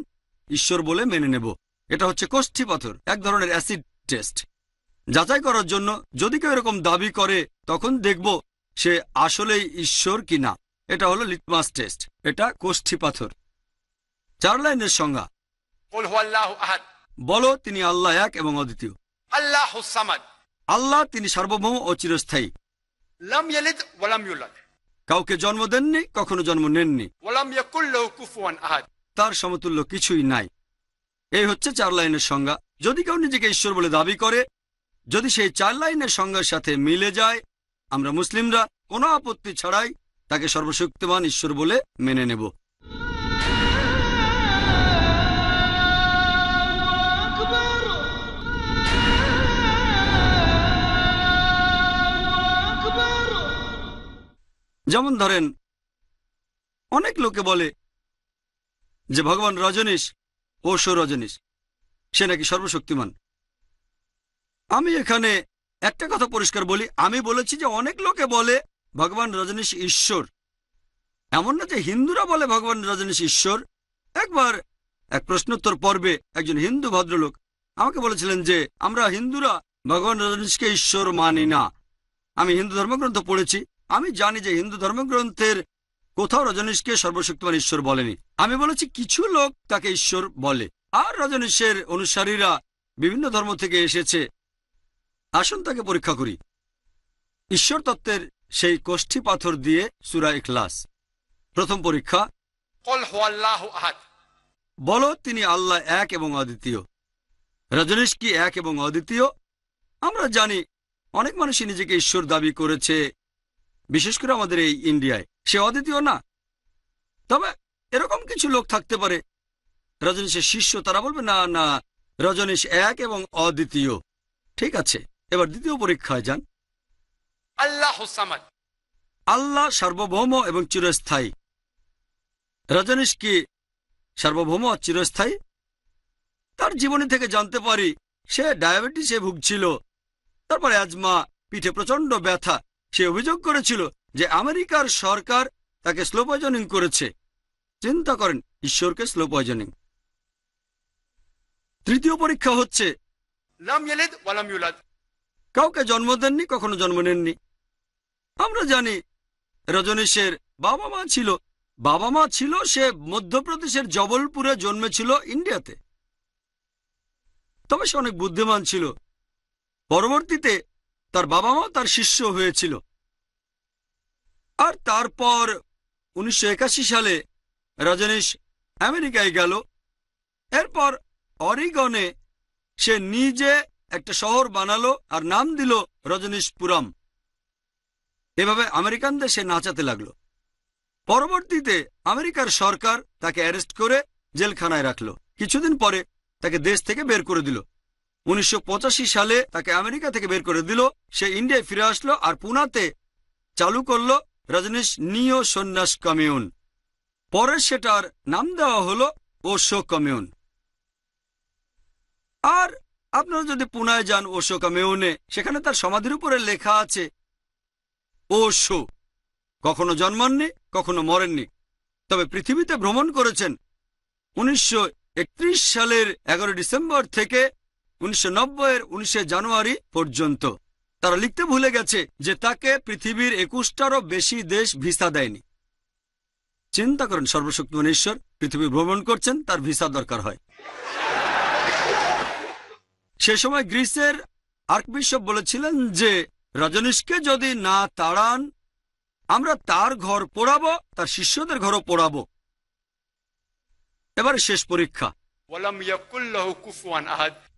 Speaker 6: ঈশ্বর বলে মেনে নেব এটা হচ্ছে কোষ্ঠী পাথর এক ধরনের অ্যাসিড টেস্ট যাচাই করার জন্য যদি কেউ এরকম দাবি করে তখন দেখব সে আসলেই ঈশ্বর কি না এটা হলো লিটমাস টেস্ট এটা কোষ্ঠী পাথর চার লাইনের সংজ্ঞা বলো তিনি আল্লাহ এক এবং অদ্বিতীয় আল্লাহ তিনি সার্বভৌম ও চিরস্থায়ী কাউকে জন্ম দেননি কখনো জন্ম নেননি তার সমতুল্য কিছুই নাই এই হচ্ছে চার লাইনের সংজ্ঞা যদি কেউ নিজেকে ঈশ্বর বলে দাবি করে যদি সেই চার লাইনের সংজ্ঞার সাথে মিলে যায় আমরা মুসলিমরা কোনো আপত্তি ছাড়াই তাকে সর্বশক্তিমান ঈশ্বর বলে মেনে নেব যেমন ধরেন অনেক লোকে বলে যে ভগবান রজনীশ ও সুরজনীশ রজনীশ সে নাকি সর্বশক্তিমান আমি এখানে একটা কথা পরিষ্কার বলি আমি বলেছি যে অনেক লোকে বলে ভগবান রজনীশ ঈশ্বর এমন না যে হিন্দুরা বলে ভগবান রজনীশ ঈশ্বর একবার এক প্রশ্নোত্তর পর্বে একজন হিন্দু ভদ্রলোক আমাকে বলেছিলেন যে আমরা হিন্দুরা ভগবান রজনীশকে ঈশ্বর মানি না আমি হিন্দু ধর্মগ্রন্থ পড়েছি আমি জানি যে হিন্দু ধর্মগ্রন্থের কোথাও রজনীশকে সর্বশক্তিমান ঈশ্বর বলেনি আমি বলেছি কিছু লোক তাকে ঈশ্বর বলে আর রজনীশের অনুসারীরা বিভিন্ন ধর্ম থেকে এসেছে আসুন তাকে পরীক্ষা করি ঈশ্বর তত্ত্বের সেই কোষ্ঠী পাথর দিয়ে সুরা ইখলাস প্রথম পরীক্ষা বলো তিনি আল্লাহ এক এবং অদ্বিতীয় রজনীশ কি এক এবং অদ্বিতীয় আমরা জানি অনেক মানুষই নিজেকে ঈশ্বর দাবি করেছে বিশেষ করে আমাদের এই ইন্ডিয়ায় সে অদ্বিতীয় না তবে এরকম কিছু লোক থাকতে পারে রজনীশের শিষ্য তারা বলবে না না রজনীশ এক এবং অদ্বিতীয় ঠিক আছে এবার দ্বিতীয় পরীক্ষায় যান আল্লাহ আল্লাহ সার্বভৌম এবং চিরস্থায়ী রজনীশ কি সার্বভৌম চিরস্থায়ী তার জীবনী থেকে জানতে পারি সে ডায়াবেটিসে ভুগছিল তারপরে আজমা পিঠে প্রচণ্ড ব্যথা সে অভিযোগ করেছিল যে আমেরিকার সরকার তাকে স্লো পয়জনিং করেছে চিন্তা করেন ঈশ্বরকে স্লো পয়জনিং তৃতীয় পরীক্ষা হচ্ছে কাউকে জন্ম দেননি কখনো জন্ম নেননি আমরা জানি রজনীশের বাবা মা ছিল বাবা মা ছিল সে মধ্যপ্রদেশের জবলপুরে জন্মেছিল ইন্ডিয়াতে তবে সে অনেক বুদ্ধিমান ছিল পরবর্তীতে তার বাবা মা তার শিষ্য হয়েছিল আর তারপর উনিশশো সালে রজনীশ আমেরিকায় গেল এরপর অরিগনে সে নিজে একটা শহর বানালো আর নাম দিল রজনীশপুরম এভাবে আমেরিকানদের সে নাচাতে লাগলো পরবর্তীতে আমেরিকার সরকার তাকে অ্যারেস্ট করে জেলখানায় রাখলো কিছুদিন পরে তাকে দেশ থেকে বের করে দিল উনিশশো সালে তাকে আমেরিকা থেকে বের করে দিল সে ইন্ডিয়ায় ফিরে আসলো আর পুনাতে চালু করল রজনীশ নিও সন্ন্যাস কমিউন পরে সেটার নাম দেওয়া হল ওশো কমিউন আর আপনারা যদি পুনায় যান ওশো কমিউনে সেখানে তার সমাধির উপরে লেখা আছে ওশো কখনো জন্মাননি কখনো মরেননি তবে পৃথিবীতে ভ্রমণ করেছেন উনিশশো সালের এগারো ডিসেম্বর থেকে উনিশশো এর উনিশে জানুয়ারি পর্যন্ত তারা লিখতে ভুলে গেছে যে তাকে পৃথিবীর একুশটারও বেশি দেশ ভিসা দেয়নি চিন্তা করেন সর্বশক্তি মনেশ্বর পৃথিবী ভ্রমণ করছেন তার ভিসা দরকার হয় সে সময় গ্রিসের আর্কবিশপ বলেছিলেন যে রজনীশকে যদি না তাড়ান আমরা তার ঘর পোড়াবো তার শিষ্যদের ঘরও পোড়াবো এবার শেষ পরীক্ষা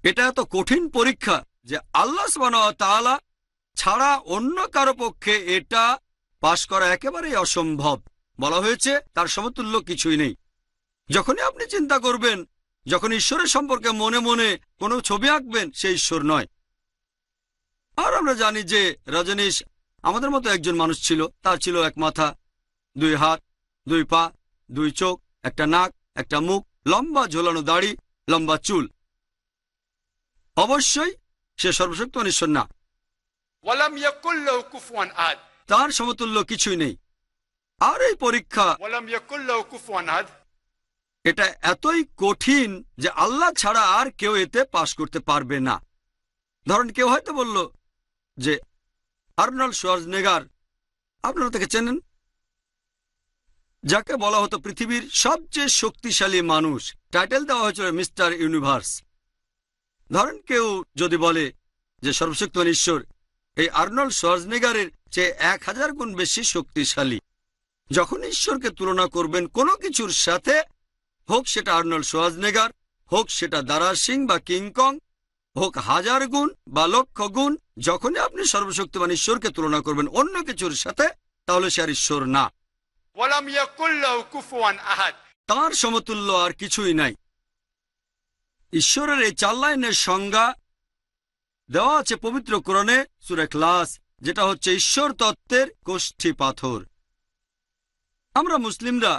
Speaker 6: এটা এত কঠিন পরীক্ষা যে আল্লাহ তালা ছাড়া অন্য কারো পক্ষে এটা পাশ করা একেবারেই অসম্ভব বলা হয়েছে তার সমতুল্য কিছুই নেই যখনই আপনি চিন্তা করবেন যখন ঈশ্বরের সম্পর্কে মনে মনে কোনো ছবি আঁকবেন সে ঈশ্বর নয় আর আমরা জানি যে রজনীশ আমাদের মতো একজন মানুষ ছিল তার ছিল এক মাথা দুই হাত দুই পা দুই চোখ একটা নাক একটা মুখ লম্বা ঝোলানো দাড়ি লম্বা চুল অবশ্যই সে সর্বশক্ত অনিশ্বর না তার সমতুল্য কিছুই নেই আর এই পরীক্ষা এটা এতই কঠিন যে আল্লাহ ছাড়া আর কেউ এতে পাশ করতে পারবে না ধরেন কেউ হয়তো বলল যে আর্নল সোয়াজনেগার আপনারা তাকে চেনেন যাকে বলা হতো পৃথিবীর সবচেয়ে শক্তিশালী মানুষ টাইটেল দেওয়া হয়েছিল মিস্টার ইউনিভার্স ধরেন কেউ যদি বলে যে সর্বশক্তিমান ঈশ্বর এই আর্নল্ড সজনেগারের চেয়ে এক হাজার গুণ বেশি শক্তিশালী যখন ঈশ্বরকে তুলনা করবেন কোনো কিছুর সাথে হোক সেটা আর্নল্ড সোয়াজনেগার হোক সেটা দারা সিং বা কিংকং হোক হাজার গুণ বা লক্ষ গুণ যখনই আপনি সর্বশক্তিমান ঈশ্বরকে তুলনা করবেন অন্য কিছুর সাথে তাহলে সে আর ঈশ্বর না তার সমতুল্য আর কিছুই নাই ঈশ্বরের এই চাল্লাইনের সংজ্ঞা দেওয়া আছে পবিত্র কোরণে সুরেখলাস যেটা হচ্ছে ঈশ্বর তত্ত্বের গোষ্ঠী পাথর আমরা মুসলিমরা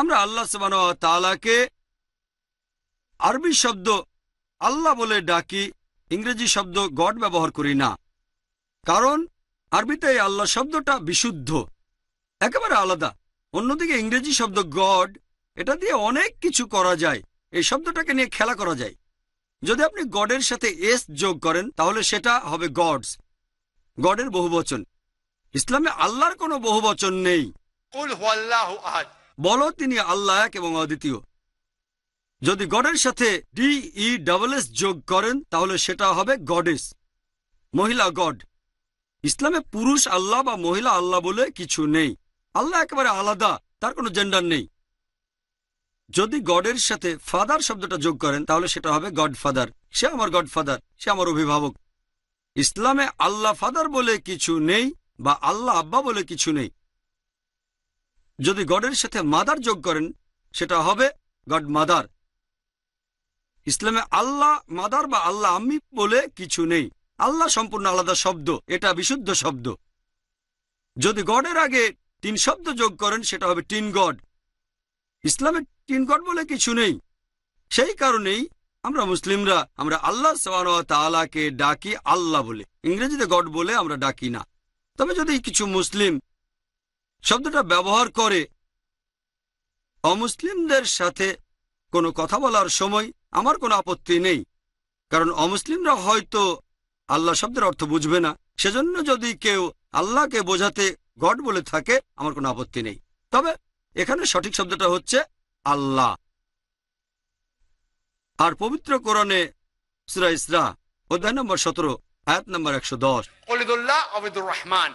Speaker 6: আমরা আল্লাহ সবান তালাকে আরবি শব্দ আল্লাহ বলে ডাকি ইংরেজি শব্দ গড ব্যবহার করি না কারণ আরবিতে আল্লাহ শব্দটা বিশুদ্ধ একেবারে আলাদা অন্যদিকে ইংরেজি শব্দ গড এটা দিয়ে অনেক কিছু করা যায় এই শব্দটাকে নিয়ে খেলা করা যায় যদি আপনি গডের সাথে এস যোগ করেন তাহলে সেটা হবে গডস গডের বহুবচন ইসলামে আল্লাহর কোন বহুবচন নেই বলো তিনি আল্লাহ এক এবং অদ্বিতীয় যদি গডের সাথে ডি ই ডাবল এস যোগ করেন তাহলে সেটা হবে গডেস মহিলা গড ইসলামে পুরুষ আল্লাহ বা মহিলা আল্লাহ বলে কিছু নেই আল্লাহ একেবারে আলাদা তার কোনো জেন্ডার নেই যদি গডের সাথে ফাদার শব্দটা যোগ করেন তাহলে সেটা হবে গড ফাদার সে আমার গড ফাদার সে আমার অভিভাবক ইসলামে আল্লাহ ফাদার বলে কিছু নেই বা আল্লাহ আব্বা বলে কিছু নেই যদি গডের সাথে মাদার যোগ করেন সেটা হবে গড মাদার ইসলামে আল্লাহ মাদার বা আল্লাহ আমি বলে কিছু নেই আল্লাহ সম্পূর্ণ আলাদা শব্দ এটা বিশুদ্ধ শব্দ যদি গডের আগে তিন শব্দ যোগ করেন সেটা হবে টিন গড ইসলামের টিন গড বলে কিছু নেই সেই কারণেই আমরা মুসলিমরা আমরা আল্লাহ তালাকে ডাকি আল্লাহ বলে ইংরেজিতে গড বলে আমরা ডাকি না তবে যদি কিছু মুসলিম শব্দটা ব্যবহার করে অমুসলিমদের সাথে কোনো কথা বলার সময় আমার কোনো আপত্তি নেই কারণ অমুসলিমরা হয়তো আল্লাহ শব্দের অর্থ বুঝবে না সেজন্য যদি কেউ আল্লাহকে বোঝাতে গড বলে থাকে আমার কোনো আপত্তি নেই তবে এখানে সঠিক শব্দটা হচ্ছে আল্লাহ আর পবিত্র কোরণে সুরা ইসরা অধ্যায় নম্বর সতেরো আয়াত নম্বর একশো দশ রহমান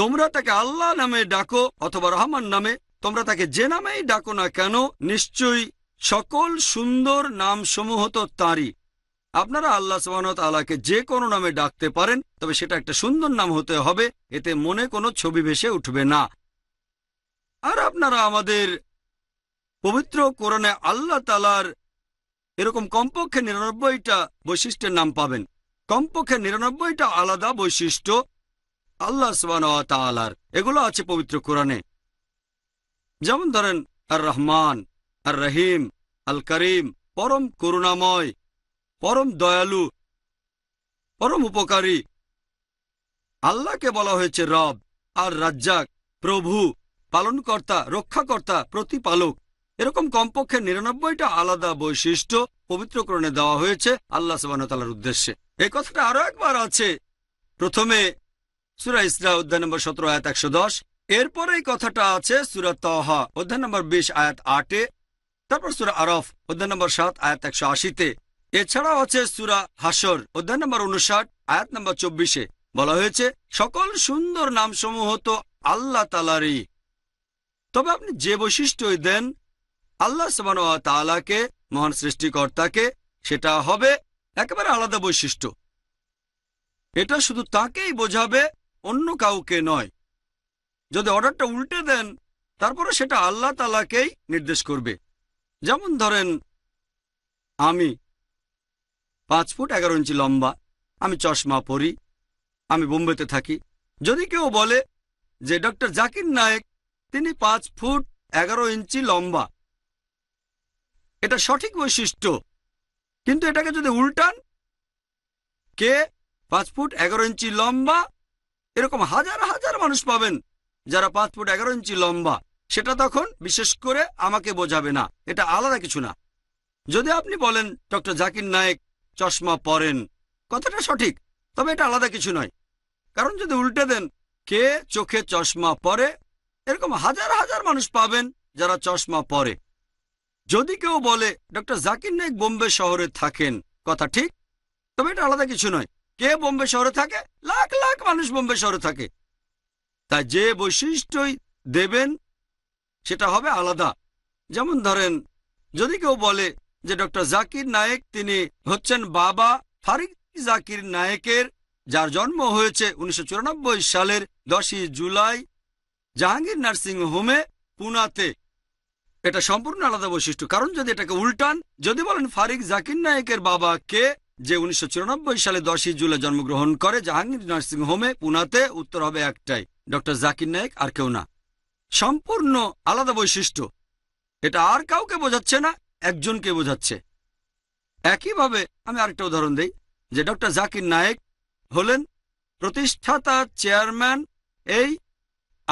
Speaker 6: তোমরা তাকে আল্লাহ নামে ডাকো অথবা রহমান নামে তোমরা তাকে যে নামেই ডাকো না কেন নিশ্চয়ই সকল সুন্দর নাম সমূহ তো তাঁরই আপনারা আল্লাহ আলাকে যে কোনো নামে ডাকতে পারেন তবে সেটা একটা সুন্দর নাম হতে হবে এতে মনে কোনো ছবি ভেসে উঠবে না আর আপনারা আমাদের পবিত্র কোরণে আল্লাহ তালার এরকম কমপক্ষে নিরানব্বইটা বৈশিষ্ট্যের নাম পাবেন কমপক্ষে নিরানব্বইটা আলাদা বৈশিষ্ট্য আল্লাহ তাআলার এগুলো আছে পবিত্র কোরআনে যেমন ধরেন আর রহমান আর রহিম আল করিম পরম করুণাময় পরম দয়ালু পরম উপকারী আল্লাহকে বলা হয়েছে রব আর রাজ্জাক প্রভু পালনকর্তা রক্ষাকর্তা প্রতিপালক এরকম কমপক্ষে নিরানব্বইটা আলাদা বৈশিষ্ট্য পবিত্রকরণে দেওয়া হয়েছে আল্লাহ সুবাহতালার উদ্দেশ্যে এই কথাটা আরো একবার আছে প্রথমে সুরা ইসরা অধ্যায় নম্বর সতেরো আয়াত একশো দশ এরপরে এই কথাটা আছে সুরা তহা অধ্যায় নম্বর বিশ আয়াত আটে তারপর সুরা আরফ অধ্যায় নম্বর সাত আয়াত একশো আশিতে এছাড়া আছে সুরা হাসর অধ্যায় নম্বর উনষাট আয়াত নম্বর চব্বিশে বলা হয়েছে সকল সুন্দর সমূহ তো আল্লাহ তালারই তবে আপনি যে বৈশিষ্ট্যই দেন আল্লাহ সবান তালাকে মহান সৃষ্টিকর্তাকে সেটা হবে একেবারে আলাদা বৈশিষ্ট্য এটা শুধু তাকেই বোঝাবে অন্য কাউকে নয় যদি অর্ডারটা উল্টে দেন তারপরে সেটা আল্লাহ তালাকেই নির্দেশ করবে যেমন ধরেন আমি পাঁচ ফুট এগারো ইঞ্চি লম্বা আমি চশমা পরি আমি বোম্বেতে থাকি যদি কেউ বলে যে ডক্টর জাকির নায়েক তিনি পাঁচ ফুট এগারো ইঞ্চি লম্বা এটা সঠিক বৈশিষ্ট্য কিন্তু এটাকে যদি উল্টান কে পাঁচ ফুট এগারো ইঞ্চি লম্বা এরকম হাজার হাজার মানুষ পাবেন যারা পাঁচ ফুট এগারো ইঞ্চি লম্বা সেটা তখন বিশেষ করে আমাকে বোঝাবে না এটা আলাদা কিছু না যদি আপনি বলেন ডক্টর জাকির নায়েক চশমা পরেন কথাটা সঠিক তবে এটা আলাদা কিছু নয় কারণ যদি উল্টে দেন কে চোখে চশমা পরে এরকম হাজার হাজার মানুষ পাবেন যারা চশমা পরে যদি কেউ বলে ডক্টর জাকির নাইক বোম্বে শহরে থাকেন কথা ঠিক তবে এটা আলাদা কিছু নয় কে বোম্বে শহরে থাকে লাখ লাখ মানুষ বোম্বে শহরে থাকে তাই যে বৈশিষ্ট্যই দেবেন সেটা হবে আলাদা যেমন ধরেন যদি কেউ বলে যে ডক্টর জাকির নায়েক তিনি হচ্ছেন বাবা ফারিক জাকির নায়েকের যার জন্ম হয়েছে উনিশশো সালের দশই জুলাই জাহাঙ্গীর নার্সিং হোমে পুনাতে এটা সম্পূর্ণ আলাদা বৈশিষ্ট্য কারণ যদি এটাকে উল্টান যদি বলেন ফারিক জাকির নায়েকের বাবা কে যে উনিশশো সালে দশই জুলাই জন্মগ্রহণ করে জাহাঙ্গীর নার্সিং হোমে পুনাতে উত্তর হবে একটাই ডক্টর জাকির নায়েক আর কেউ না সম্পূর্ণ আলাদা বৈশিষ্ট্য এটা আর কাউকে বোঝাচ্ছে না একজনকে বোঝাচ্ছে একইভাবে আমি আরেকটা উদাহরণ দিই যে ডক্টর জাকির নায়েক হলেন প্রতিষ্ঠাতা চেয়ারম্যান এই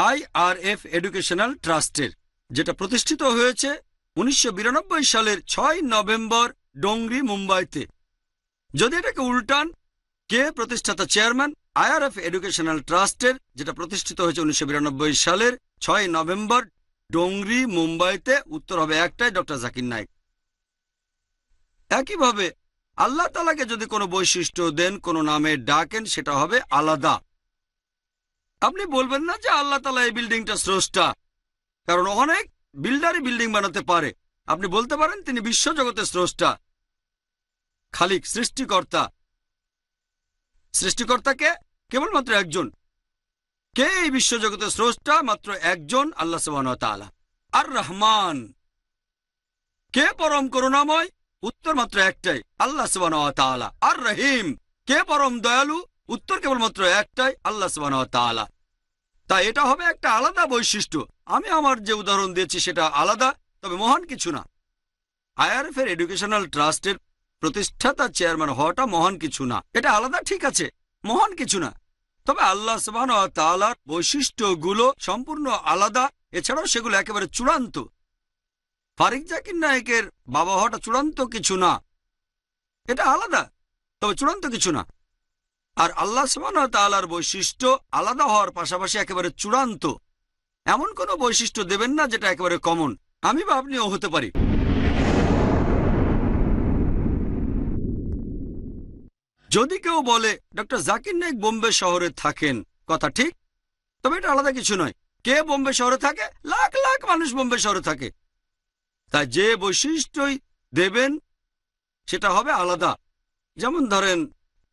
Speaker 6: আইআরএফ এডুকেশনাল ট্রাস্টের যেটা প্রতিষ্ঠিত হয়েছে উনিশশো সালের ৬ নভেম্বর ডোংরি মুম্বাইতে যদি এটাকে উল্টান কে প্রতিষ্ঠাতা চেয়ারম্যান আইআরএফ এডুকেশনাল ট্রাস্টের যেটা প্রতিষ্ঠিত হয়েছে উনিশশো সালের ৬ নভেম্বর ডোংরি মুম্বাইতে উত্তর হবে একটাই ডক্টর জাকির নায়ক একইভাবে আল্লাহ তালাকে যদি কোনো বৈশিষ্ট্য দেন কোনো নামে ডাকেন সেটা হবে আলাদা আপনি বলবেন না যে আল্লাহ তালা এই বিল্ডিংটা স্রষ্টা কারণ অনেক বিল্ডারই বিল্ডিং বানাতে পারে আপনি বলতে পারেন তিনি বিশ্বজগতের স্রষ্টা খালিক সৃষ্টিকর্তা সৃষ্টিকর্তাকে কেবলমাত্র একজন কে এই বিশ্বজগতের স্রষ্টা মাত্র একজন আল্লাহ সুবাহ আর রহমান কে পরম করুণাময় উত্তর মাত্র একটাই আল্লাহ সুবান আর রহিম কে পরম দয়ালু উত্তর কেবলমাত্র একটাই আল্লাহ সুবান তাই এটা হবে একটা আলাদা বৈশিষ্ট্য আমি আমার যে উদাহরণ দিয়েছি সেটা আলাদা তবে মহান কিছু না আইআরএফের এডুকেশনাল ট্রাস্টের প্রতিষ্ঠাতা চেয়ারম্যান হওয়াটা মহান কিছু না এটা আলাদা ঠিক আছে মহান কিছু না তবে আল্লাহ সুবাহ তালার বৈশিষ্ট্যগুলো সম্পূর্ণ আলাদা এছাড়াও সেগুলো একেবারে চূড়ান্ত ফারিক জাকির নায়কের বাবা হওয়াটা চূড়ান্ত কিছু না এটা আলাদা তবে চূড়ান্ত কিছু না আর আল্লাহ তালার বৈশিষ্ট্য আলাদা হওয়ার পাশাপাশি একেবারে চূড়ান্ত এমন কোনো বৈশিষ্ট্য দেবেন না যেটা একেবারে কমন আমি বা আপনিও হতে পারি যদি কেউ বলে ডক্টর জাকির নায়ক বোম্বে শহরে থাকেন কথা ঠিক তবে এটা আলাদা কিছু নয় কে বোম্বে শহরে থাকে লাখ লাখ মানুষ বোম্বে শহরে থাকে তা যে বৈশিষ্ট্যই দেবেন সেটা হবে আলাদা যেমন ধরেন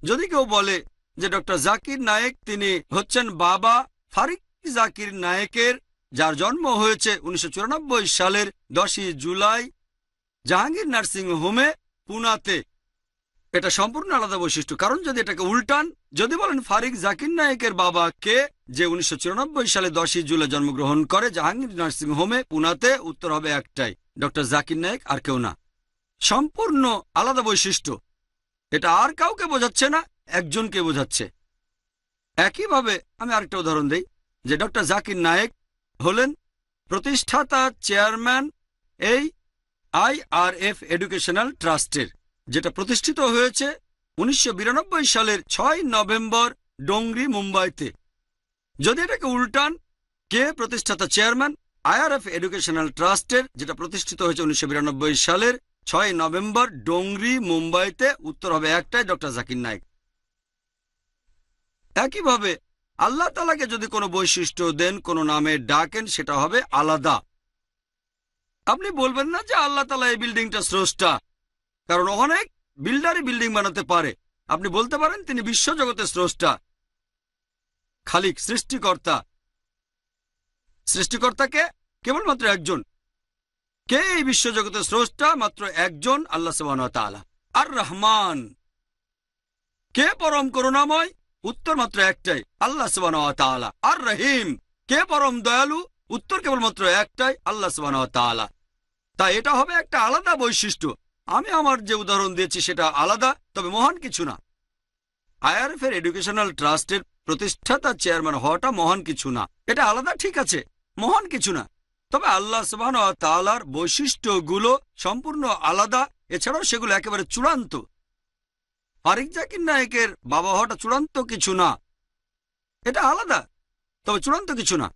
Speaker 6: যদি কেউ বলে যে ডক্টর জাকির নায়েক তিনি হচ্ছেন বাবা ফারিক জাকির নায়েকের যার জন্ম হয়েছে উনিশশো সালের দশই জুলাই জাহাঙ্গীর নার্সিং হোমে পুনাতে এটা সম্পূর্ণ আলাদা বৈশিষ্ট্য কারণ যদি এটাকে উল্টান যদি বলেন ফারিক জাকির নায়েকের বাবা কে যে উনিশশো সালে দশই জুলাই জন্মগ্রহণ করে জাহাঙ্গীর নার্সিং হোমে পুনাতে উত্তর হবে একটাই ডক্টর জাকির নায়েক আর কেউ না সম্পূর্ণ আলাদা বৈশিষ্ট্য এটা আর কাউকে বোঝাচ্ছে না একজনকে বোঝাচ্ছে একইভাবে আমি আরেকটা উদাহরণ দিই যে ডক্টর জাকির নায়েক হলেন প্রতিষ্ঠাতা চেয়ারম্যান এই আই আর এফ এডুকেশনাল ট্রাস্টের যেটা প্রতিষ্ঠিত হয়েছে উনিশশো সালের ৬ নভেম্বর ডোংরি মুম্বাইতে যদি এটাকে উল্টান কে প্রতিষ্ঠাতা চেয়ারম্যান আইআরএফ এডুকেশনাল ট্রাস্টের যেটা প্রতিষ্ঠিত হয়েছে উনিশশো সালের ছয় নভেম্বর ডোংরি মুম্বাইতে উত্তর হবে একটাই ডক্টর জাকির নায়ক একইভাবে আল্লাহ তালাকে যদি কোনো বৈশিষ্ট্য দেন কোনো নামে ডাকেন সেটা হবে আলাদা আপনি বলবেন না যে আল্লাহ তালা এই বিল্ডিংটা স্রষ্টা কারণ অনেক বিল্ডারই বিল্ডিং বানাতে পারে আপনি বলতে পারেন তিনি বিশ্বজগতে স্রষ্টা খালিক সৃষ্টিকর্তা সৃষ্টিকর্তাকে কেবলমাত্র একজন কে এই বিশ্বজগতের স্রষ্টা মাত্র একজন আল্লাহ সুবাহতালা আর রহমান কে পরম করুণাময় উত্তর মাত্র একটাই আল্লাহ সুবাহতালা আর রহিম কে পরম দয়ালু উত্তর কেবলমাত্র একটাই আল্লাহ সুবাহতালা তা এটা হবে একটা আলাদা বৈশিষ্ট্য আমি আমার যে উদাহরণ দিয়েছি সেটা আলাদা তবে মহান কিছু না আইআরএফের এডুকেশনাল ট্রাস্টের প্রতিষ্ঠাতা চেয়ারম্যান হওয়াটা মহান কিছু না এটা আলাদা ঠিক আছে মহান কিছু না তবে আল্লাহ সুবাহ তালার বৈশিষ্ট্যগুলো সম্পূর্ণ আলাদা এছাড়াও সেগুলো একেবারে চূড়ান্ত ফারিক জাকির নায়কের বাবা হওয়াটা চূড়ান্ত কিছু না এটা আলাদা তবে চূড়ান্ত কিছু না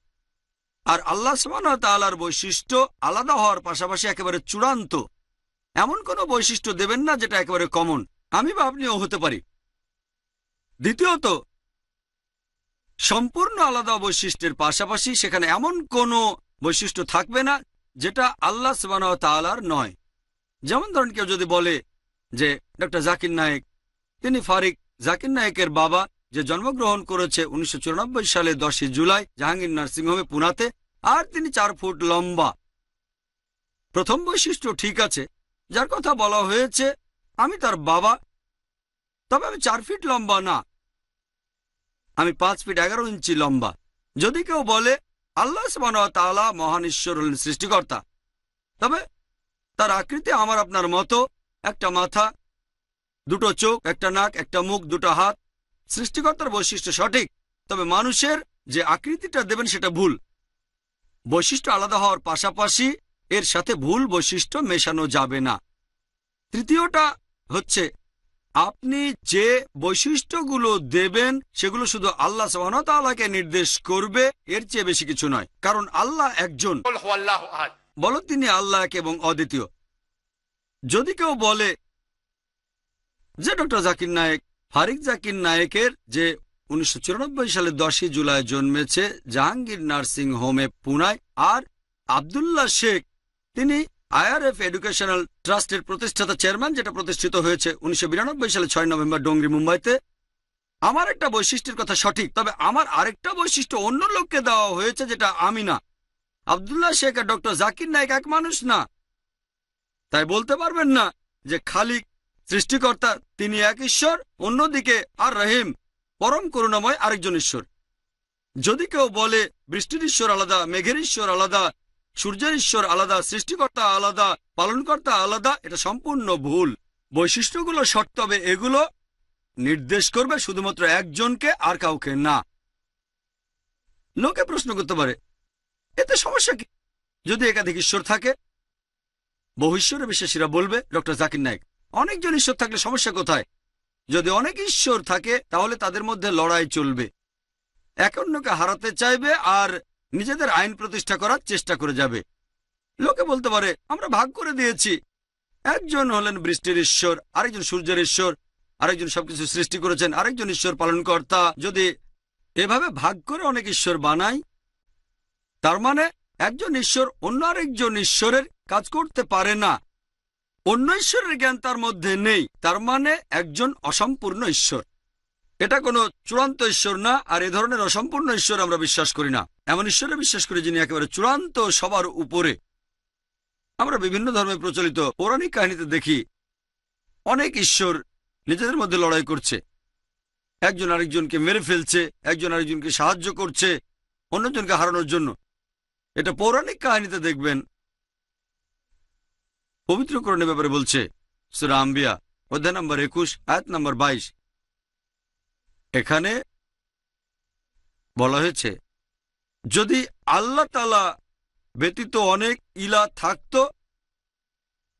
Speaker 6: আর আল্লাহ সুবাহন তালার বৈশিষ্ট্য আলাদা হওয়ার পাশাপাশি একেবারে চূড়ান্ত এমন কোনো বৈশিষ্ট্য দেবেন না যেটা একেবারে কমন আমি বা আপনিও হতে পারি দ্বিতীয়ত সম্পূর্ণ আলাদা বৈশিষ্ট্যের পাশাপাশি সেখানে এমন কোনো বৈশিষ্ট্য থাকবে না যেটা আল্লাহ সুবাহ তালার নয় যেমন ধরেন কেউ যদি বলে যে ডক্টর জাকির নায়েক তিনি ফারিক জাকির নায়েকের বাবা যে জন্মগ্রহণ করেছে উনিশশো সালে দশই জুলাই জাহাঙ্গীর নার্সিংহোমে পুনাতে আর তিনি চার ফুট লম্বা প্রথম বৈশিষ্ট্য ঠিক আছে যার কথা বলা হয়েছে আমি তার বাবা তবে আমি চার ফিট লম্বা না আমি পাঁচ ফিট এগারো ইঞ্চি লম্বা যদি কেউ বলে আল্লাহ সুবাহতালা মহান ঈশ্বর হলেন সৃষ্টিকর্তা তবে তার আকৃতি আমার আপনার মতো একটা মাথা দুটো চোখ একটা নাক একটা মুখ দুটো হাত সৃষ্টিকর্তার বৈশিষ্ট্য সঠিক তবে মানুষের যে আকৃতিটা দেবেন সেটা ভুল বৈশিষ্ট্য আলাদা হওয়ার পাশাপাশি এর সাথে ভুল বৈশিষ্ট্য মেশানো যাবে না তৃতীয়টা হচ্ছে আপনি যে বৈশিষ্ট্যগুলো দেবেন সেগুলো শুধু আল্লাহ সাহানকে নির্দেশ করবে এর চেয়ে বেশি কিছু নয় কারণ আল্লাহ একজন বল তিনি আল্লাহ এক এবং অদ্বিতীয় যদি কেউ বলে যে ডক্টর জাকির নায়েক ফারিক জাকির নায়কের যে উনিশশো সালে দশই জুলাই জন্মেছে জাহাঙ্গীর নার্সিং হোমে পুনায় আর আবদুল্লাহ শেখ তিনি আইআরএফ এডুকেশনাল ট্রাস্টের প্রতিষ্ঠাতা চেয়ারম্যান যেটা প্রতিষ্ঠিত হয়েছে উনিশশো সালে ছয় নভেম্বর ডোংরি মুম্বাইতে আমার একটা বৈশিষ্ট্যের কথা সঠিক তবে আমার আরেকটা বৈশিষ্ট্য অন্য লোককে দেওয়া হয়েছে যেটা আমি না আবদুল্লাহ শেখ আর ডক্টর জাকির নায়ক এক মানুষ না তাই বলতে পারবেন না যে খালিক সৃষ্টিকর্তা তিনি এক ঈশ্বর অন্যদিকে আর রহিম পরম করুণাময় আরেকজন ঈশ্বর যদি কেউ বলে বৃষ্টির ঈশ্বর আলাদা মেঘের ঈশ্বর আলাদা সূর্যের ঈশ্বর আলাদা সৃষ্টিকর্তা আলাদা পালনকর্তা আলাদা এটা সম্পূর্ণ ভুল বৈশিষ্ট্যগুলো সত্তবে এগুলো নির্দেশ করবে শুধুমাত্র একজনকে আর কাউকে না লোকে প্রশ্ন করতে পারে এতে সমস্যা কি যদি একাধিক ঈশ্বর থাকে বহু ঈশ্বরে বিশ্বাসীরা বলবে ডক্টর জাকির নায়ক অনেকজন ঈশ্বর থাকলে সমস্যা কোথায় যদি অনেক ঈশ্বর থাকে তাহলে তাদের মধ্যে লড়াই চলবে এক অন্যকে হারাতে চাইবে আর নিজেদের আইন প্রতিষ্ঠা করার চেষ্টা করে যাবে লোকে বলতে পারে আমরা ভাগ করে দিয়েছি একজন হলেন বৃষ্টির ঈশ্বর আরেকজন সূর্যের ঈশ্বর আরেকজন সবকিছু সৃষ্টি করেছেন আরেকজন ঈশ্বর পালনকর্তা যদি এভাবে ভাগ করে অনেক ঈশ্বর বানায় তার মানে একজন ঈশ্বর অন্য আরেকজন ঈশ্বরের কাজ করতে পারে না অন্য ঈশ্বরের জ্ঞান তার মধ্যে নেই তার মানে একজন অসম্পূর্ণ ঈশ্বর এটা কোনো চূড়ান্ত ঈশ্বর না আর এ ধরনের অসম্পূর্ণ ঈশ্বর আমরা বিশ্বাস করি না এমন ঈশ্বরে বিশ্বাস করি যিনি একেবারে চূড়ান্ত সবার উপরে আমরা বিভিন্ন ধর্মে প্রচলিত পৌরাণিক কাহিনীতে দেখি অনেক ঈশ্বর নিজেদের মধ্যে লড়াই করছে একজন আরেকজনকে মেরে ফেলছে একজন আরেকজনকে সাহায্য করছে অন্যজনকে হারানোর জন্য এটা পৌরাণিক কাহিনীতে দেখবেন পবিত্রকরণের ব্যাপারে বলছে সুরা আম্বিয়া অধ্যায় নম্বর একুশ আয়াত নম্বর বাইশ এখানে বলা হয়েছে যদি আল্লাহ তালা ব্যতীত অনেক ইলা থাকত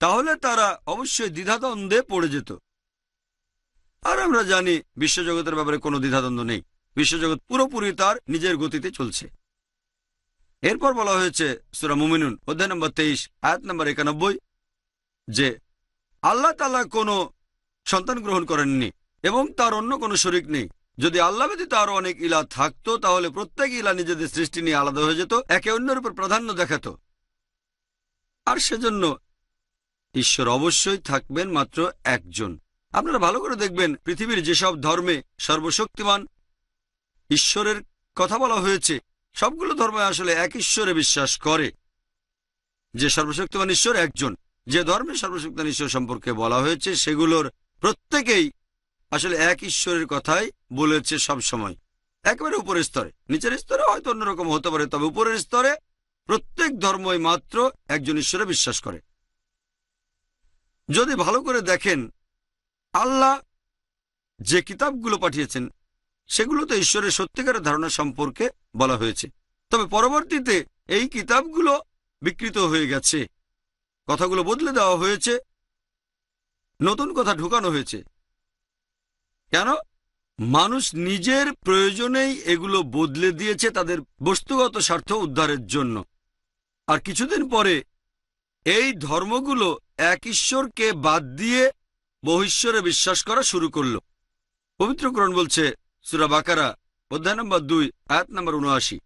Speaker 6: তাহলে তারা অবশ্যই দ্বিধাদ্বন্দ্বে পড়ে যেত আর আমরা জানি বিশ্বজগতের ব্যাপারে কোনো দ্বিধাদ্বন্দ্ব নেই বিশ্বজগৎ পুরোপুরি তার নিজের গতিতে চলছে এরপর বলা হয়েছে সুরা মুমিনুন অধ্যায় নম্বর তেইশ আয়াত নম্বর একানব্বই যে আল্লাহ তালা কোনো সন্তান গ্রহণ করেননি এবং তার অন্য কোনো শরিক নেই যদি আল্লাহ ব্যতীত আরো অনেক ইলা থাকতো তাহলে প্রত্যেক ইলা নিজেদের সৃষ্টি নিয়ে আলাদা হয়ে যেত একে অন্যের উপর প্রাধান্য দেখাত আর সেজন্য ঈশ্বর অবশ্যই থাকবেন মাত্র একজন আপনারা ভালো করে দেখবেন পৃথিবীর যেসব ধর্মে সর্বশক্তিমান ঈশ্বরের কথা বলা হয়েছে সবগুলো ধর্ম আসলে এক ঈশ্বরে বিশ্বাস করে যে সর্বশক্তিমান ঈশ্বর একজন যে ধর্মে সর্বশক্তিমান ঈশ্বর সম্পর্কে বলা হয়েছে সেগুলোর প্রত্যেকেই আসলে এক ঈশ্বরের কথাই বলেছে সব সময়। একেবারে উপরের স্তরে নিচের স্তরে হয়তো অন্যরকম হতে পারে তবে উপরের স্তরে প্রত্যেক ধর্মই মাত্র একজন ঈশ্বরে বিশ্বাস করে যদি ভালো করে দেখেন আল্লাহ যে কিতাবগুলো পাঠিয়েছেন সেগুলোতে ঈশ্বরের সত্যিকারের ধারণা সম্পর্কে বলা হয়েছে তবে পরবর্তীতে এই কিতাবগুলো বিকৃত হয়ে গেছে কথাগুলো বদলে দেওয়া হয়েছে নতুন কথা ঢুকানো হয়েছে কেন মানুষ নিজের প্রয়োজনেই এগুলো বদলে দিয়েছে তাদের বস্তুগত স্বার্থ উদ্ধারের জন্য আর কিছুদিন পরে এই ধর্মগুলো এক ঈশ্বরকে বাদ দিয়ে বহিশ্বরে বিশ্বাস করা শুরু করল পবিত্রকরণ বলছে সুরা বাকারা অধ্যায় নম্বর দুই আয়াত নম্বর উনআশি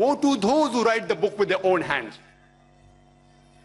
Speaker 6: Woe to those who write the book
Speaker 1: with their own hands.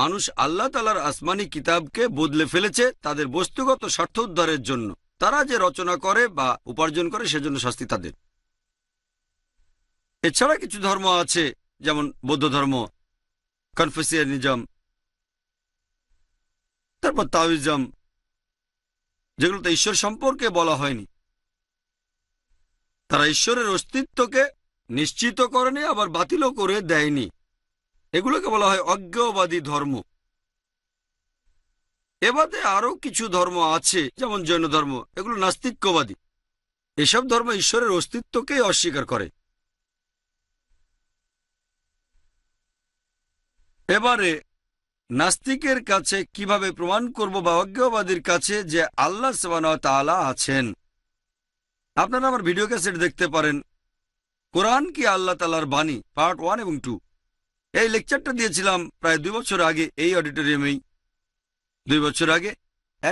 Speaker 6: মানুষ আল্লাহ তালার আসমানি কিতাবকে বদলে ফেলেছে তাদের বস্তুগত স্বার্থ উদ্ধারের জন্য তারা যে রচনা করে বা উপার্জন করে সেজন্য শাস্তি তাদের এছাড়া কিছু ধর্ম আছে যেমন বৌদ্ধ ধর্ম কনফেসিয়ানিজম তারপর তাওইজম যেগুলোতে ঈশ্বর সম্পর্কে বলা হয়নি তারা ঈশ্বরের অস্তিত্বকে নিশ্চিত করেনি আবার বাতিলও করে দেয়নি এগুলোকে বলা হয় অজ্ঞবাদী ধর্ম এবাদে আরও কিছু ধর্ম আছে যেমন জৈন ধর্ম এগুলো নাস্তিক্যবাদী এসব ধর্ম ঈশ্বরের অস্তিত্বকেই অস্বীকার করে এবারে নাস্তিকের কাছে কিভাবে প্রমাণ করব বা অজ্ঞবাদীর কাছে যে আল্লাহ তালা আছেন আপনারা আমার ভিডিও ক্যাসেট দেখতে পারেন কোরআন কি আল্লাহ তালার বাণী পার্ট ওয়ান এবং টু এই লেকচারটা দিয়েছিলাম প্রায় দুই বছর আগে এই অডিটোরিয়ামেই দুই বছর আগে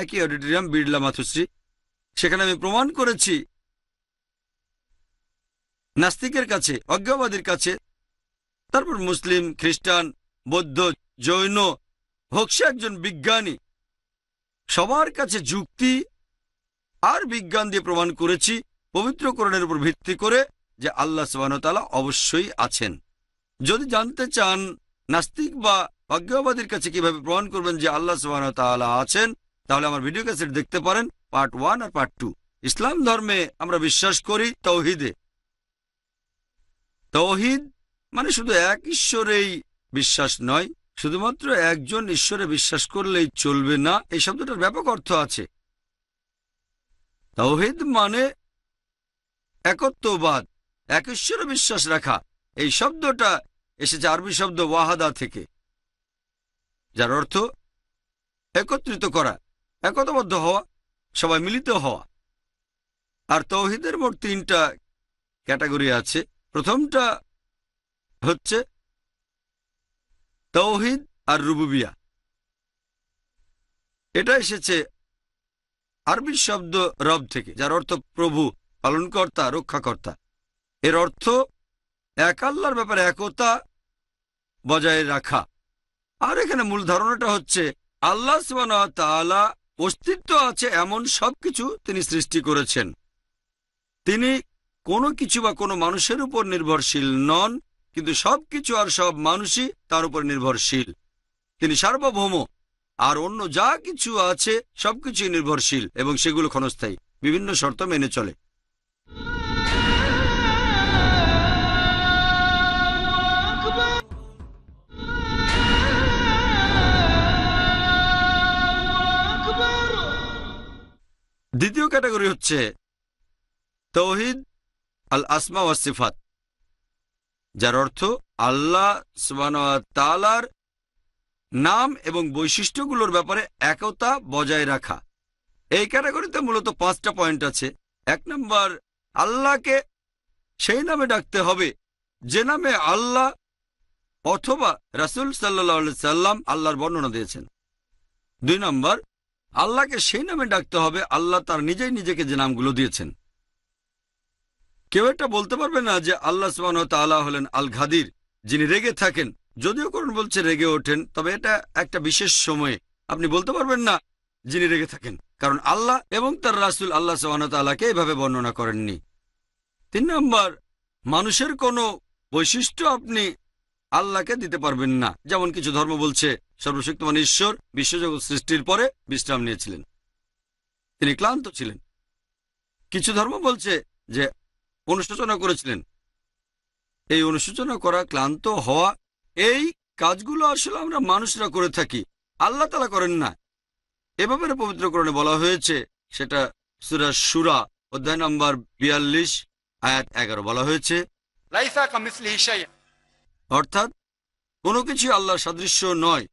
Speaker 6: একই অডিটোরিয়াম বিড়লা মাথুশ্রী সেখানে আমি প্রমাণ করেছি নাস্তিকের কাছে অজ্ঞবাদীর কাছে তারপর মুসলিম খ্রিস্টান বৌদ্ধ জৈন হোক সে একজন বিজ্ঞানী সবার কাছে যুক্তি আর বিজ্ঞান দিয়ে প্রমাণ করেছি পবিত্রকরণের উপর ভিত্তি করে যে আল্লাহ সুবাহতালা অবশ্যই আছেন যদি জানতে চান নাস্তিক বা অজ্ঞবাদীর কাছে কিভাবে প্রমাণ করবেন যে আল্লাহ সুবাহ তালা আছেন তাহলে আমার ভিডিও ক্যাসেট দেখতে পারেন পার্ট ওয়ান আর পার্ট টু ইসলাম ধর্মে আমরা বিশ্বাস করি তৌহিদে তৌহিদ মানে শুধু এক ঈশ্বরেই বিশ্বাস নয় শুধুমাত্র একজন ঈশ্বরে বিশ্বাস করলেই চলবে না এই শব্দটার ব্যাপক অর্থ আছে তৌহিদ মানে একত্ববাদ এক ঈশ্বরে বিশ্বাস রাখা এই শব্দটা এসেছে আরবি শব্দ ওয়াহাদা থেকে যার অর্থ একত্রিত করা একতবদ্ধ হওয়া সবাই মিলিত হওয়া আর তৌহিদের মোট তিনটা ক্যাটাগরি আছে প্রথমটা হচ্ছে তৌহিদ আর রুবুবিয়া এটা এসেছে আরবি শব্দ রব থেকে যার অর্থ প্রভু পালনকর্তা রক্ষাকর্তা এর অর্থ এক আল্লাহর ব্যাপারে একতা বজায় রাখা আর এখানে মূল ধারণাটা হচ্ছে আল্লাহ তাআলা অস্তিত্ব আছে এমন সব কিছু তিনি সৃষ্টি করেছেন তিনি কোনো কিছু বা কোনো মানুষের উপর নির্ভরশীল নন কিন্তু সব কিছু আর সব মানুষই তার উপর নির্ভরশীল তিনি সার্বভৌম আর অন্য যা কিছু আছে সবকিছুই নির্ভরশীল এবং সেগুলো ক্ষণস্থায়ী বিভিন্ন শর্ত মেনে চলে দ্বিতীয় ক্যাটাগরি হচ্ছে তৌহিদ আল আসমা ওয়াসিফাত যার অর্থ আল্লাহ তালার নাম এবং বৈশিষ্ট্যগুলোর ব্যাপারে একতা বজায় রাখা এই ক্যাটাগরিতে মূলত পাঁচটা পয়েন্ট আছে এক নম্বর আল্লাহকে সেই নামে ডাকতে হবে যে নামে আল্লাহ অথবা রাসুল সাল্লা সাল্লাম আল্লাহর বর্ণনা দিয়েছেন দুই নম্বর আল্লাহকে সেই নামে ডাকতে হবে আল্লাহ তার নিজেই নিজেকে যে নামগুলো দিয়েছেন কেউ এটা বলতে পারবে না যে আল্লাহ সুবাহ তাল্লাহ হলেন আল ঘাদির যিনি রেগে থাকেন যদিও করুন বলছে রেগে ওঠেন তবে এটা একটা বিশেষ সময়ে আপনি বলতে পারবেন না যিনি রেগে থাকেন কারণ আল্লাহ এবং তার রাসুল আল্লাহ সুবাহতালাকে এভাবে বর্ণনা করেননি তিন নম্বর মানুষের কোনো বৈশিষ্ট্য আপনি আল্লাহকে দিতে পারবেন না যেমন কিছু ধর্ম বলছে সর্বশক্তিমান ঈশ্বর বিশ্বজগৎ সৃষ্টির পরে বিশ্রাম নিয়েছিলেন তিনি ক্লান্ত ছিলেন কিছু ধর্ম বলছে যে অনুশোচনা করেছিলেন এই অনুশোচনা করা ক্লান্ত হওয়া এই কাজগুলো আসলে আমরা মানুষরা করে থাকি আল্লাহ তালা করেন না এ ব্যাপারে পবিত্রকরণে বলা হয়েছে সেটা সুরা সুরা অধ্যায় নম্বর বিয়াল্লিশ আয়াত এগারো বলা হয়েছে অর্থাৎ কোনো কিছু আল্লাহর সাদৃশ্য নয়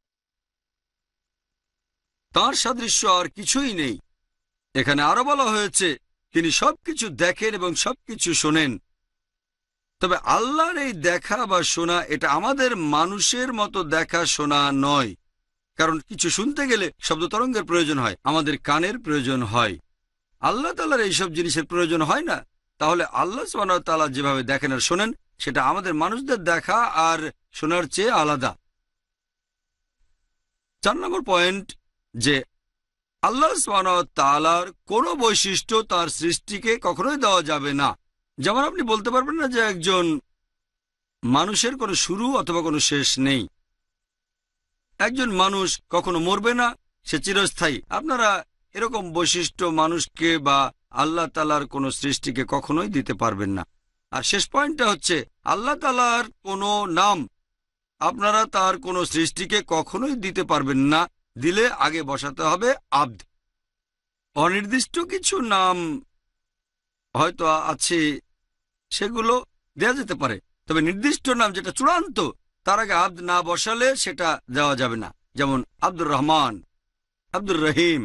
Speaker 6: তার সাদৃশ্য আর কিছুই নেই এখানে আরো বলা হয়েছে তিনি সবকিছু দেখেন এবং সবকিছু শোনেন তবে আল্লাহর এই দেখা বা শোনা এটা আমাদের মানুষের মতো দেখা শোনা নয় কারণ কিছু শুনতে গেলে শব্দ তরঙ্গের প্রয়োজন হয় আমাদের কানের প্রয়োজন হয় আল্লাহ তালার এইসব জিনিসের প্রয়োজন হয় না তাহলে আল্লাহ তালা যেভাবে দেখেন আর শোনেন সেটা আমাদের মানুষদের দেখা আর শোনার চেয়ে আলাদা চার নম্বর পয়েন্ট যে আল্লাহ তালার কোনো বৈশিষ্ট্য তার সৃষ্টিকে কখনোই দেওয়া যাবে না যেমন আপনি বলতে পারবেন না যে একজন মানুষের কোনো শুরু অথবা কোনো শেষ নেই একজন মানুষ কখনো মরবে না সে চিরস্থায়ী আপনারা এরকম বৈশিষ্ট্য মানুষকে বা আল্লাহ তালার কোনো সৃষ্টিকে কখনোই দিতে পারবেন না আর শেষ পয়েন্টটা হচ্ছে আল্লাহ তালার কোনো নাম আপনারা তার কোনো সৃষ্টিকে কখনোই দিতে পারবেন না দিলে আগে বসাতে হবে আব্দ অনির্দিষ্ট কিছু নাম হয়তো আছে সেগুলো দেয়া যেতে পারে তবে নির্দিষ্ট নাম যেটা চূড়ান্ত তার আগে আব্দ না বসালে সেটা দেওয়া যাবে না যেমন আব্দুর রহমান আব্দুর রহিম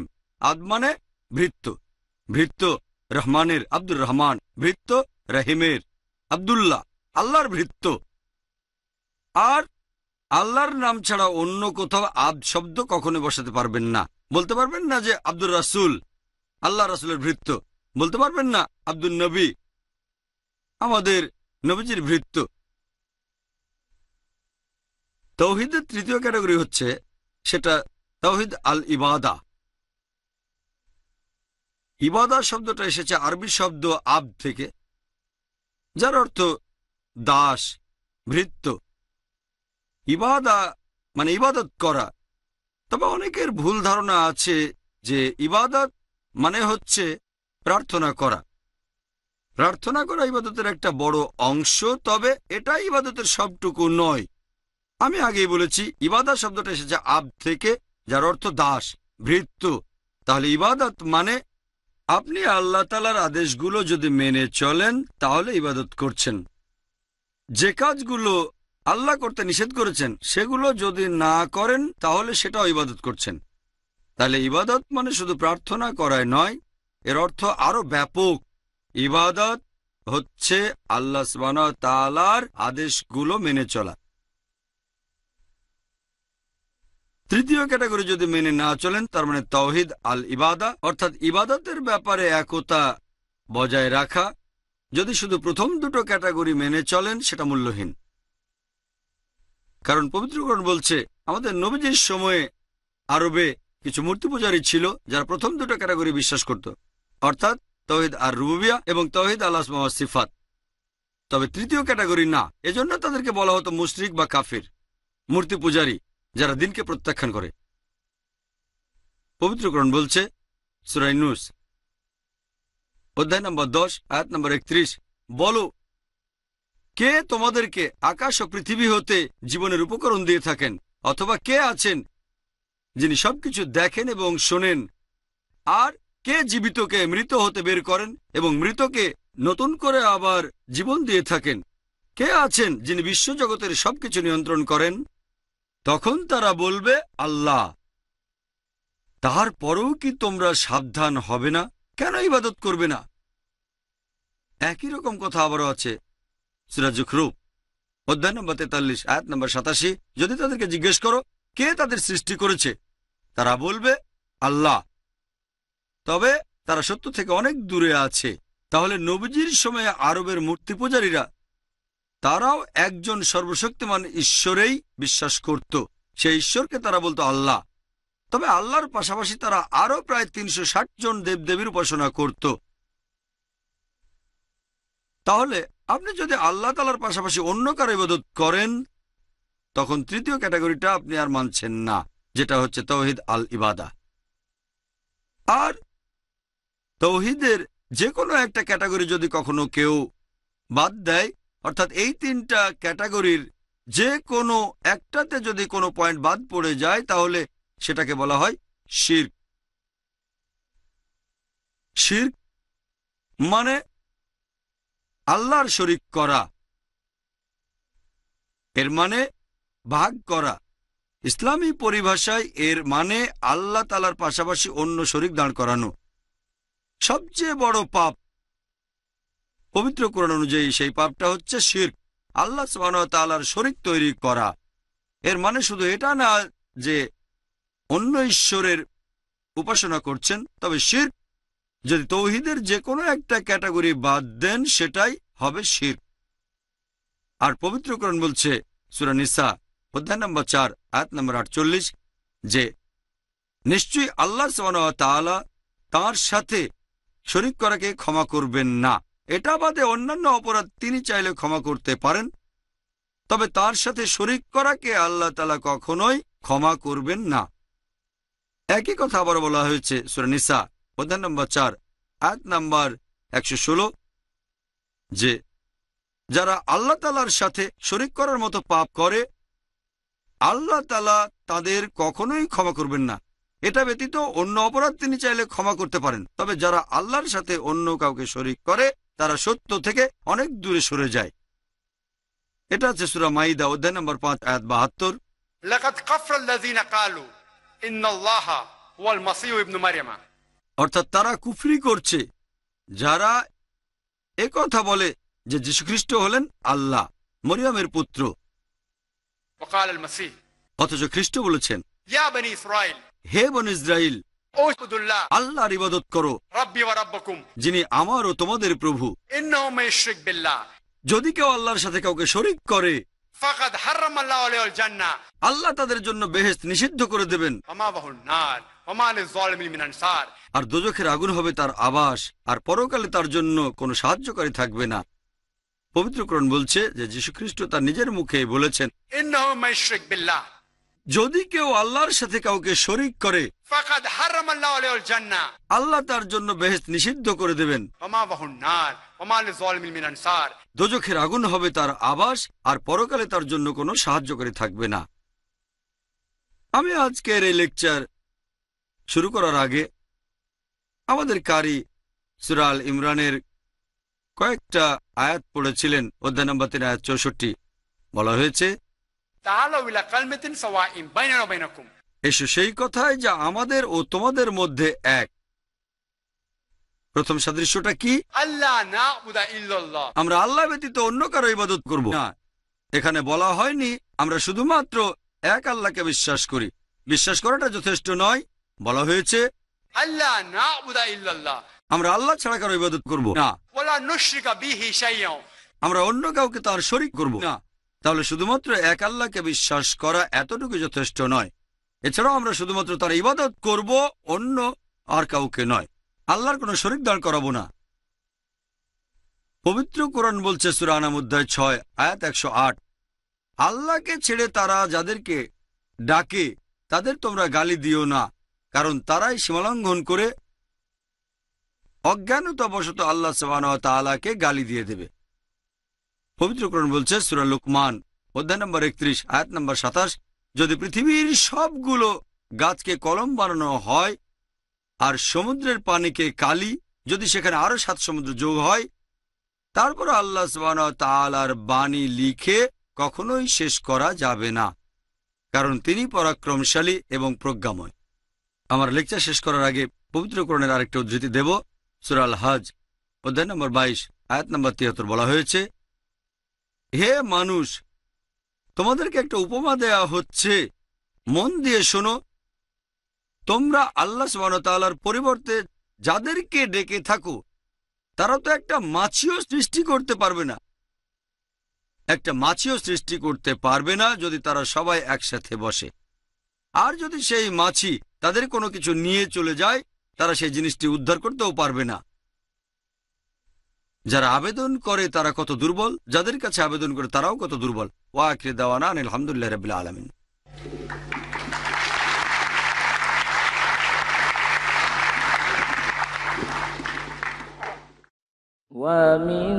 Speaker 6: আব মানে ভৃত্য ভৃত্য রহমানের আব্দুর রহমান ভৃত্য রহিমের আবদুল্লাহ আল্লাহর ভৃত্য আর আল্লাহর নাম ছাড়া অন্য কোথাও আদ শব্দ কখনো বসাতে পারবেন না বলতে পারবেন না যে আব্দুর রাসুল আল্লাহ রাসুলের ভৃত্য বলতে পারবেন না আব্দুল নবী আমাদের নবীজির ভৃত্য তৌহিদের তৃতীয় ক্যাটাগরি হচ্ছে সেটা তৌহিদ আল ইবাদা ইবাদা শব্দটা এসেছে আরবি শব্দ আব থেকে যার অর্থ দাস ভৃত্য ইবাদা মানে ইবাদত করা তবে অনেকের ভুল ধারণা আছে যে ইবাদত মানে হচ্ছে প্রার্থনা করা প্রার্থনা করা ইবাদতের একটা বড় অংশ তবে এটা ইবাদতের সবটুকু নয় আমি আগেই বলেছি ইবাদা শব্দটা এসেছে আব থেকে যার অর্থ দাস ভৃত্য তাহলে ইবাদত মানে আপনি আল্লাহ তালার আদেশগুলো যদি মেনে চলেন তাহলে ইবাদত করছেন যে কাজগুলো আল্লাহ করতে নিষেধ করেছেন সেগুলো যদি না করেন তাহলে সেটাও ইবাদত করছেন তাহলে ইবাদত মানে শুধু প্রার্থনা করায় নয় এর অর্থ আরও ব্যাপক ইবাদত হচ্ছে আল্লাহ স্বান তালার আদেশগুলো মেনে চলা তৃতীয় ক্যাটাগরি যদি মেনে না চলেন তার মানে তহিদ আল ইবাদা অর্থাৎ ইবাদতের ব্যাপারে একতা বজায় রাখা যদি শুধু প্রথম দুটো ক্যাটাগরি মেনে চলেন সেটা মূল্যহীন কারণ পবিত্রকরণ বলছে আমাদের নবীজির সময়ে আরবে কিছু মূর্তি পূজারী ছিল যারা প্রথম দুটো ক্যাটাগরি বিশ্বাস করত অর্থাৎ তহিদ আর রুবিয়া এবং তহিদ আল্লাহ সিফাত তবে তৃতীয় ক্যাটাগরি না এজন্য তাদেরকে বলা হতো মুশরিক বা কাফির মূর্তি পূজারী যারা দিনকে প্রত্যাখ্যান করে পবিত্রকরণ বলছে সুরাইনুস অধ্যায় নম্বর দশ আয়াত নম্বর একত্রিশ বলো কে তোমাদেরকে আকাশ ও পৃথিবী হতে জীবনের উপকরণ দিয়ে থাকেন অথবা কে আছেন যিনি সবকিছু দেখেন এবং শোনেন আর কে জীবিতকে মৃত হতে বের করেন এবং মৃতকে নতুন করে আবার জীবন দিয়ে থাকেন কে আছেন যিনি বিশ্বজগতের সবকিছু নিয়ন্ত্রণ করেন তখন তারা বলবে আল্লাহ পরেও কি তোমরা সাবধান হবে না কেন ইবাদত করবে না একই রকম কথা আবারও আছে সুরাজুখরুপ অধ্যায় নম্বর তেতাল্লিশ আয়াত নম্বর সাতাশি যদি তাদেরকে জিজ্ঞেস করো কে তাদের সৃষ্টি করেছে তারা বলবে আল্লাহ তবে তারা সত্য থেকে অনেক দূরে আছে তাহলে নবজির সময়ে আরবের মূর্তি পূজারীরা তারাও একজন সর্বশক্তিমান ঈশ্বরেই বিশ্বাস করত সেই ঈশ্বরকে তারা বলতো আল্লাহ তবে আল্লাহর পাশাপাশি তারা আরও প্রায় তিনশো জন দেবদেবীর উপাসনা করত তাহলে আপনি যদি আল্লাহ তালার পাশাপাশি অন্য কারো ইবাদত করেন তখন তৃতীয় ক্যাটাগরিটা আপনি আর মানছেন না যেটা হচ্ছে তৌহিদ আল ইবাদা আর তৌহিদের যে কোনো একটা ক্যাটাগরি যদি কখনো কেউ বাদ দেয় অর্থাৎ এই তিনটা ক্যাটাগরির যে কোনো একটাতে যদি কোনো পয়েন্ট বাদ পড়ে যায় তাহলে সেটাকে বলা হয় শির্ক শির্ক মানে আল্লাহর শরিক করা এর মানে ভাগ করা ইসলামী পরিভাষায় এর মানে আল্লাহ তালার পাশাপাশি অন্য শরিক দাঁড় করানো সবচেয়ে বড় পাপ পবিত্র কোরআন অনুযায়ী সেই পাপটা হচ্ছে শির আল্লাহ তালার শরিক তৈরি করা এর মানে শুধু এটা না যে অন্য ঈশ্বরের উপাসনা করছেন তবে শির্ক যদি তৌহিদের যে কোনো একটা ক্যাটাগরি বাদ দেন সেটাই হবে শির আর পবিত্রকরণ বলছে সুরানিসা অধ্যায় নম্বর চার আয়াত নম্বর আটচল্লিশ যে নিশ্চয়ই আল্লাহ তাআলা তার সাথে শরিক করাকে ক্ষমা করবেন না এটা বাদে অন্যান্য অপরাধ তিনি চাইলে ক্ষমা করতে পারেন তবে তার সাথে শরিক করাকে আল্লাহ তালা কখনোই ক্ষমা করবেন না একই কথা আবার বলা হয়েছে সুরানিসা অধ্যায় নম্বর চার এক নম্বর একশো ষোলো যে যারা আল্লাহ তালার সাথে শরিক করার মতো পাপ করে আল্লাহ তালা তাদের কখনোই ক্ষমা করবেন না এটা ব্যতীত অন্য অপরাধ তিনি চাইলে ক্ষমা করতে পারেন তবে যারা আল্লাহর সাথে অন্য কাউকে শরিক করে তারা সত্য থেকে অনেক দূরে সরে যায় এটা হচ্ছে সুরা মাইদা অধ্যায় নম্বর পাঁচ আয়াত বাহাত্তর لقد
Speaker 1: كفر الذين قالوا ان الله هو المسيح ابن مريم
Speaker 6: অর্থাৎ তারা কুফরি করছে যারা এ কথা বলে যে যীশুখ্রিস্ট হলেন আল্লাহ মরিয়মের পুত্র অথচ খ্রিস্ট বলেছেন হে বন ইসরাইল আল্লাহর ইবাদত করো যিনি আমার ও তোমাদের প্রভু যদি কেউ আল্লাহর সাথে কাউকে শরিক করে আল্লাহ তাদের জন্য বেহেস্ত নিষিদ্ধ করে দেবেন আর দোজখের আগুন হবে তার আবাস আর পরকালে তার জন্য কোনো সাহায্যকারী থাকবে না পবিত্রকরণ বলছে যে যীশুখ্রিস্ট তার নিজের মুখে বলেছেন যদি কেউ আল্লাহর সাথে কাউকে শরিক করে আল্লাহ তার জন্য বেহেস্ত নিষিদ্ধ করে দেবেন দোজখের আগুন হবে তার আবাস আর পরকালে তার জন্য কোনো সাহায্যকারী থাকবে না আমি আজকের এই লেকচার শুরু করার আগে আমাদের কারি সুরাল ইমরানের কয়েকটা আয়াত পড়েছিলেন অধ্যায় নম্বর তিন আয়াত চৌষট্টি বলা হয়েছে এসো সেই কথাই যা আমাদের ও তোমাদের মধ্যে এক প্রথম সাদৃশ্যটা কি আমরা আল্লাহ ব্যতীত অন্য কারো ইবাদত করবো না এখানে বলা হয়নি আমরা শুধুমাত্র এক আল্লাহকে বিশ্বাস করি বিশ্বাস করাটা যথেষ্ট নয় বলা হয়েছে
Speaker 1: আল্লাহ না ইল্লাল্লাহ
Speaker 6: আমরা আল্লাহ ছাড়া কারো ইবাদত করবো না বিহি আমরা অন্য কাউকে তার শরিক করব না তাহলে শুধুমাত্র এক আল্লাহকে বিশ্বাস করা এতটুকু যথেষ্ট নয় এছাড়াও আমরা শুধুমাত্র তার ইবাদত করব অন্য আর কাউকে নয় আল্লাহর কোনো শরিক দাঁড় করাবো না পবিত্র কোরআন বলছে সুরানাম অধ্যায় ছয় আয়াত একশো আট আল্লাহকে ছেড়ে তারা যাদেরকে ডাকে তাদের তোমরা গালি দিও না কারণ তারাই সীমালঙ্ঘন করে অজ্ঞানতাবশত আল্লাহ সবানকে গালি দিয়ে দেবে পবিত্রকরণ বলছে সুরা লুকমান অধ্যায় নম্বর একত্রিশ আয়াত নম্বর সাতাশ যদি পৃথিবীর সবগুলো গাছকে কলম বানানো হয় আর সমুদ্রের পানিকে কালি যদি সেখানে আরও সাত সমুদ্র যোগ হয় তারপর আল্লাহ সবান তালার বাণী লিখে কখনোই শেষ করা যাবে না কারণ তিনি পরাক্রমশালী এবং প্রজ্ঞাময় আমার লেকচার শেষ করার আগে পবিত্র পবিত্রকরণের আরেকটি উদ্ধৃতি দেব সুরাল হাজ অধ্যায় নম্বর বাইশ আয়াত নম্বর তিয়াত্তর বলা হয়েছে হে মানুষ তোমাদেরকে একটা উপমা দেয়া হচ্ছে মন দিয়ে শোনো তোমরা আল্লাহ সুবাহতালার পরিবর্তে যাদেরকে ডেকে থাকো তারা তো একটা মাছিও সৃষ্টি করতে পারবে না একটা মাছিও সৃষ্টি করতে পারবে না যদি তারা সবাই একসাথে বসে আর যদি সেই মাছি তাদের কোনো কিছু নিয়ে চলে যায় তারা সেই জিনিসটি উদ্ধার করতেও পারবে না যারা আবেদন করে তারা কত দুর্বল যাদের কাছে আবেদন করে তারাও কত দুর্বল ওয়াকি দেওয়ানা আলহামদুলিল্লাহ রবিল্লা আলমিন
Speaker 2: ومن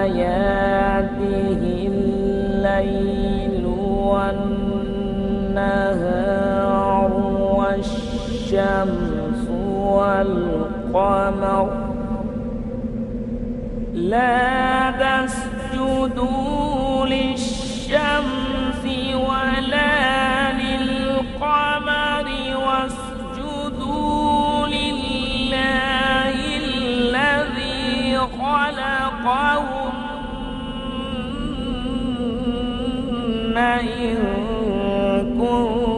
Speaker 2: آياته الليل والنهار الشمس والقمر لا تسجدوا للشمس ولا للقمر واسجدوا لله الذي خلقهن إن كنتم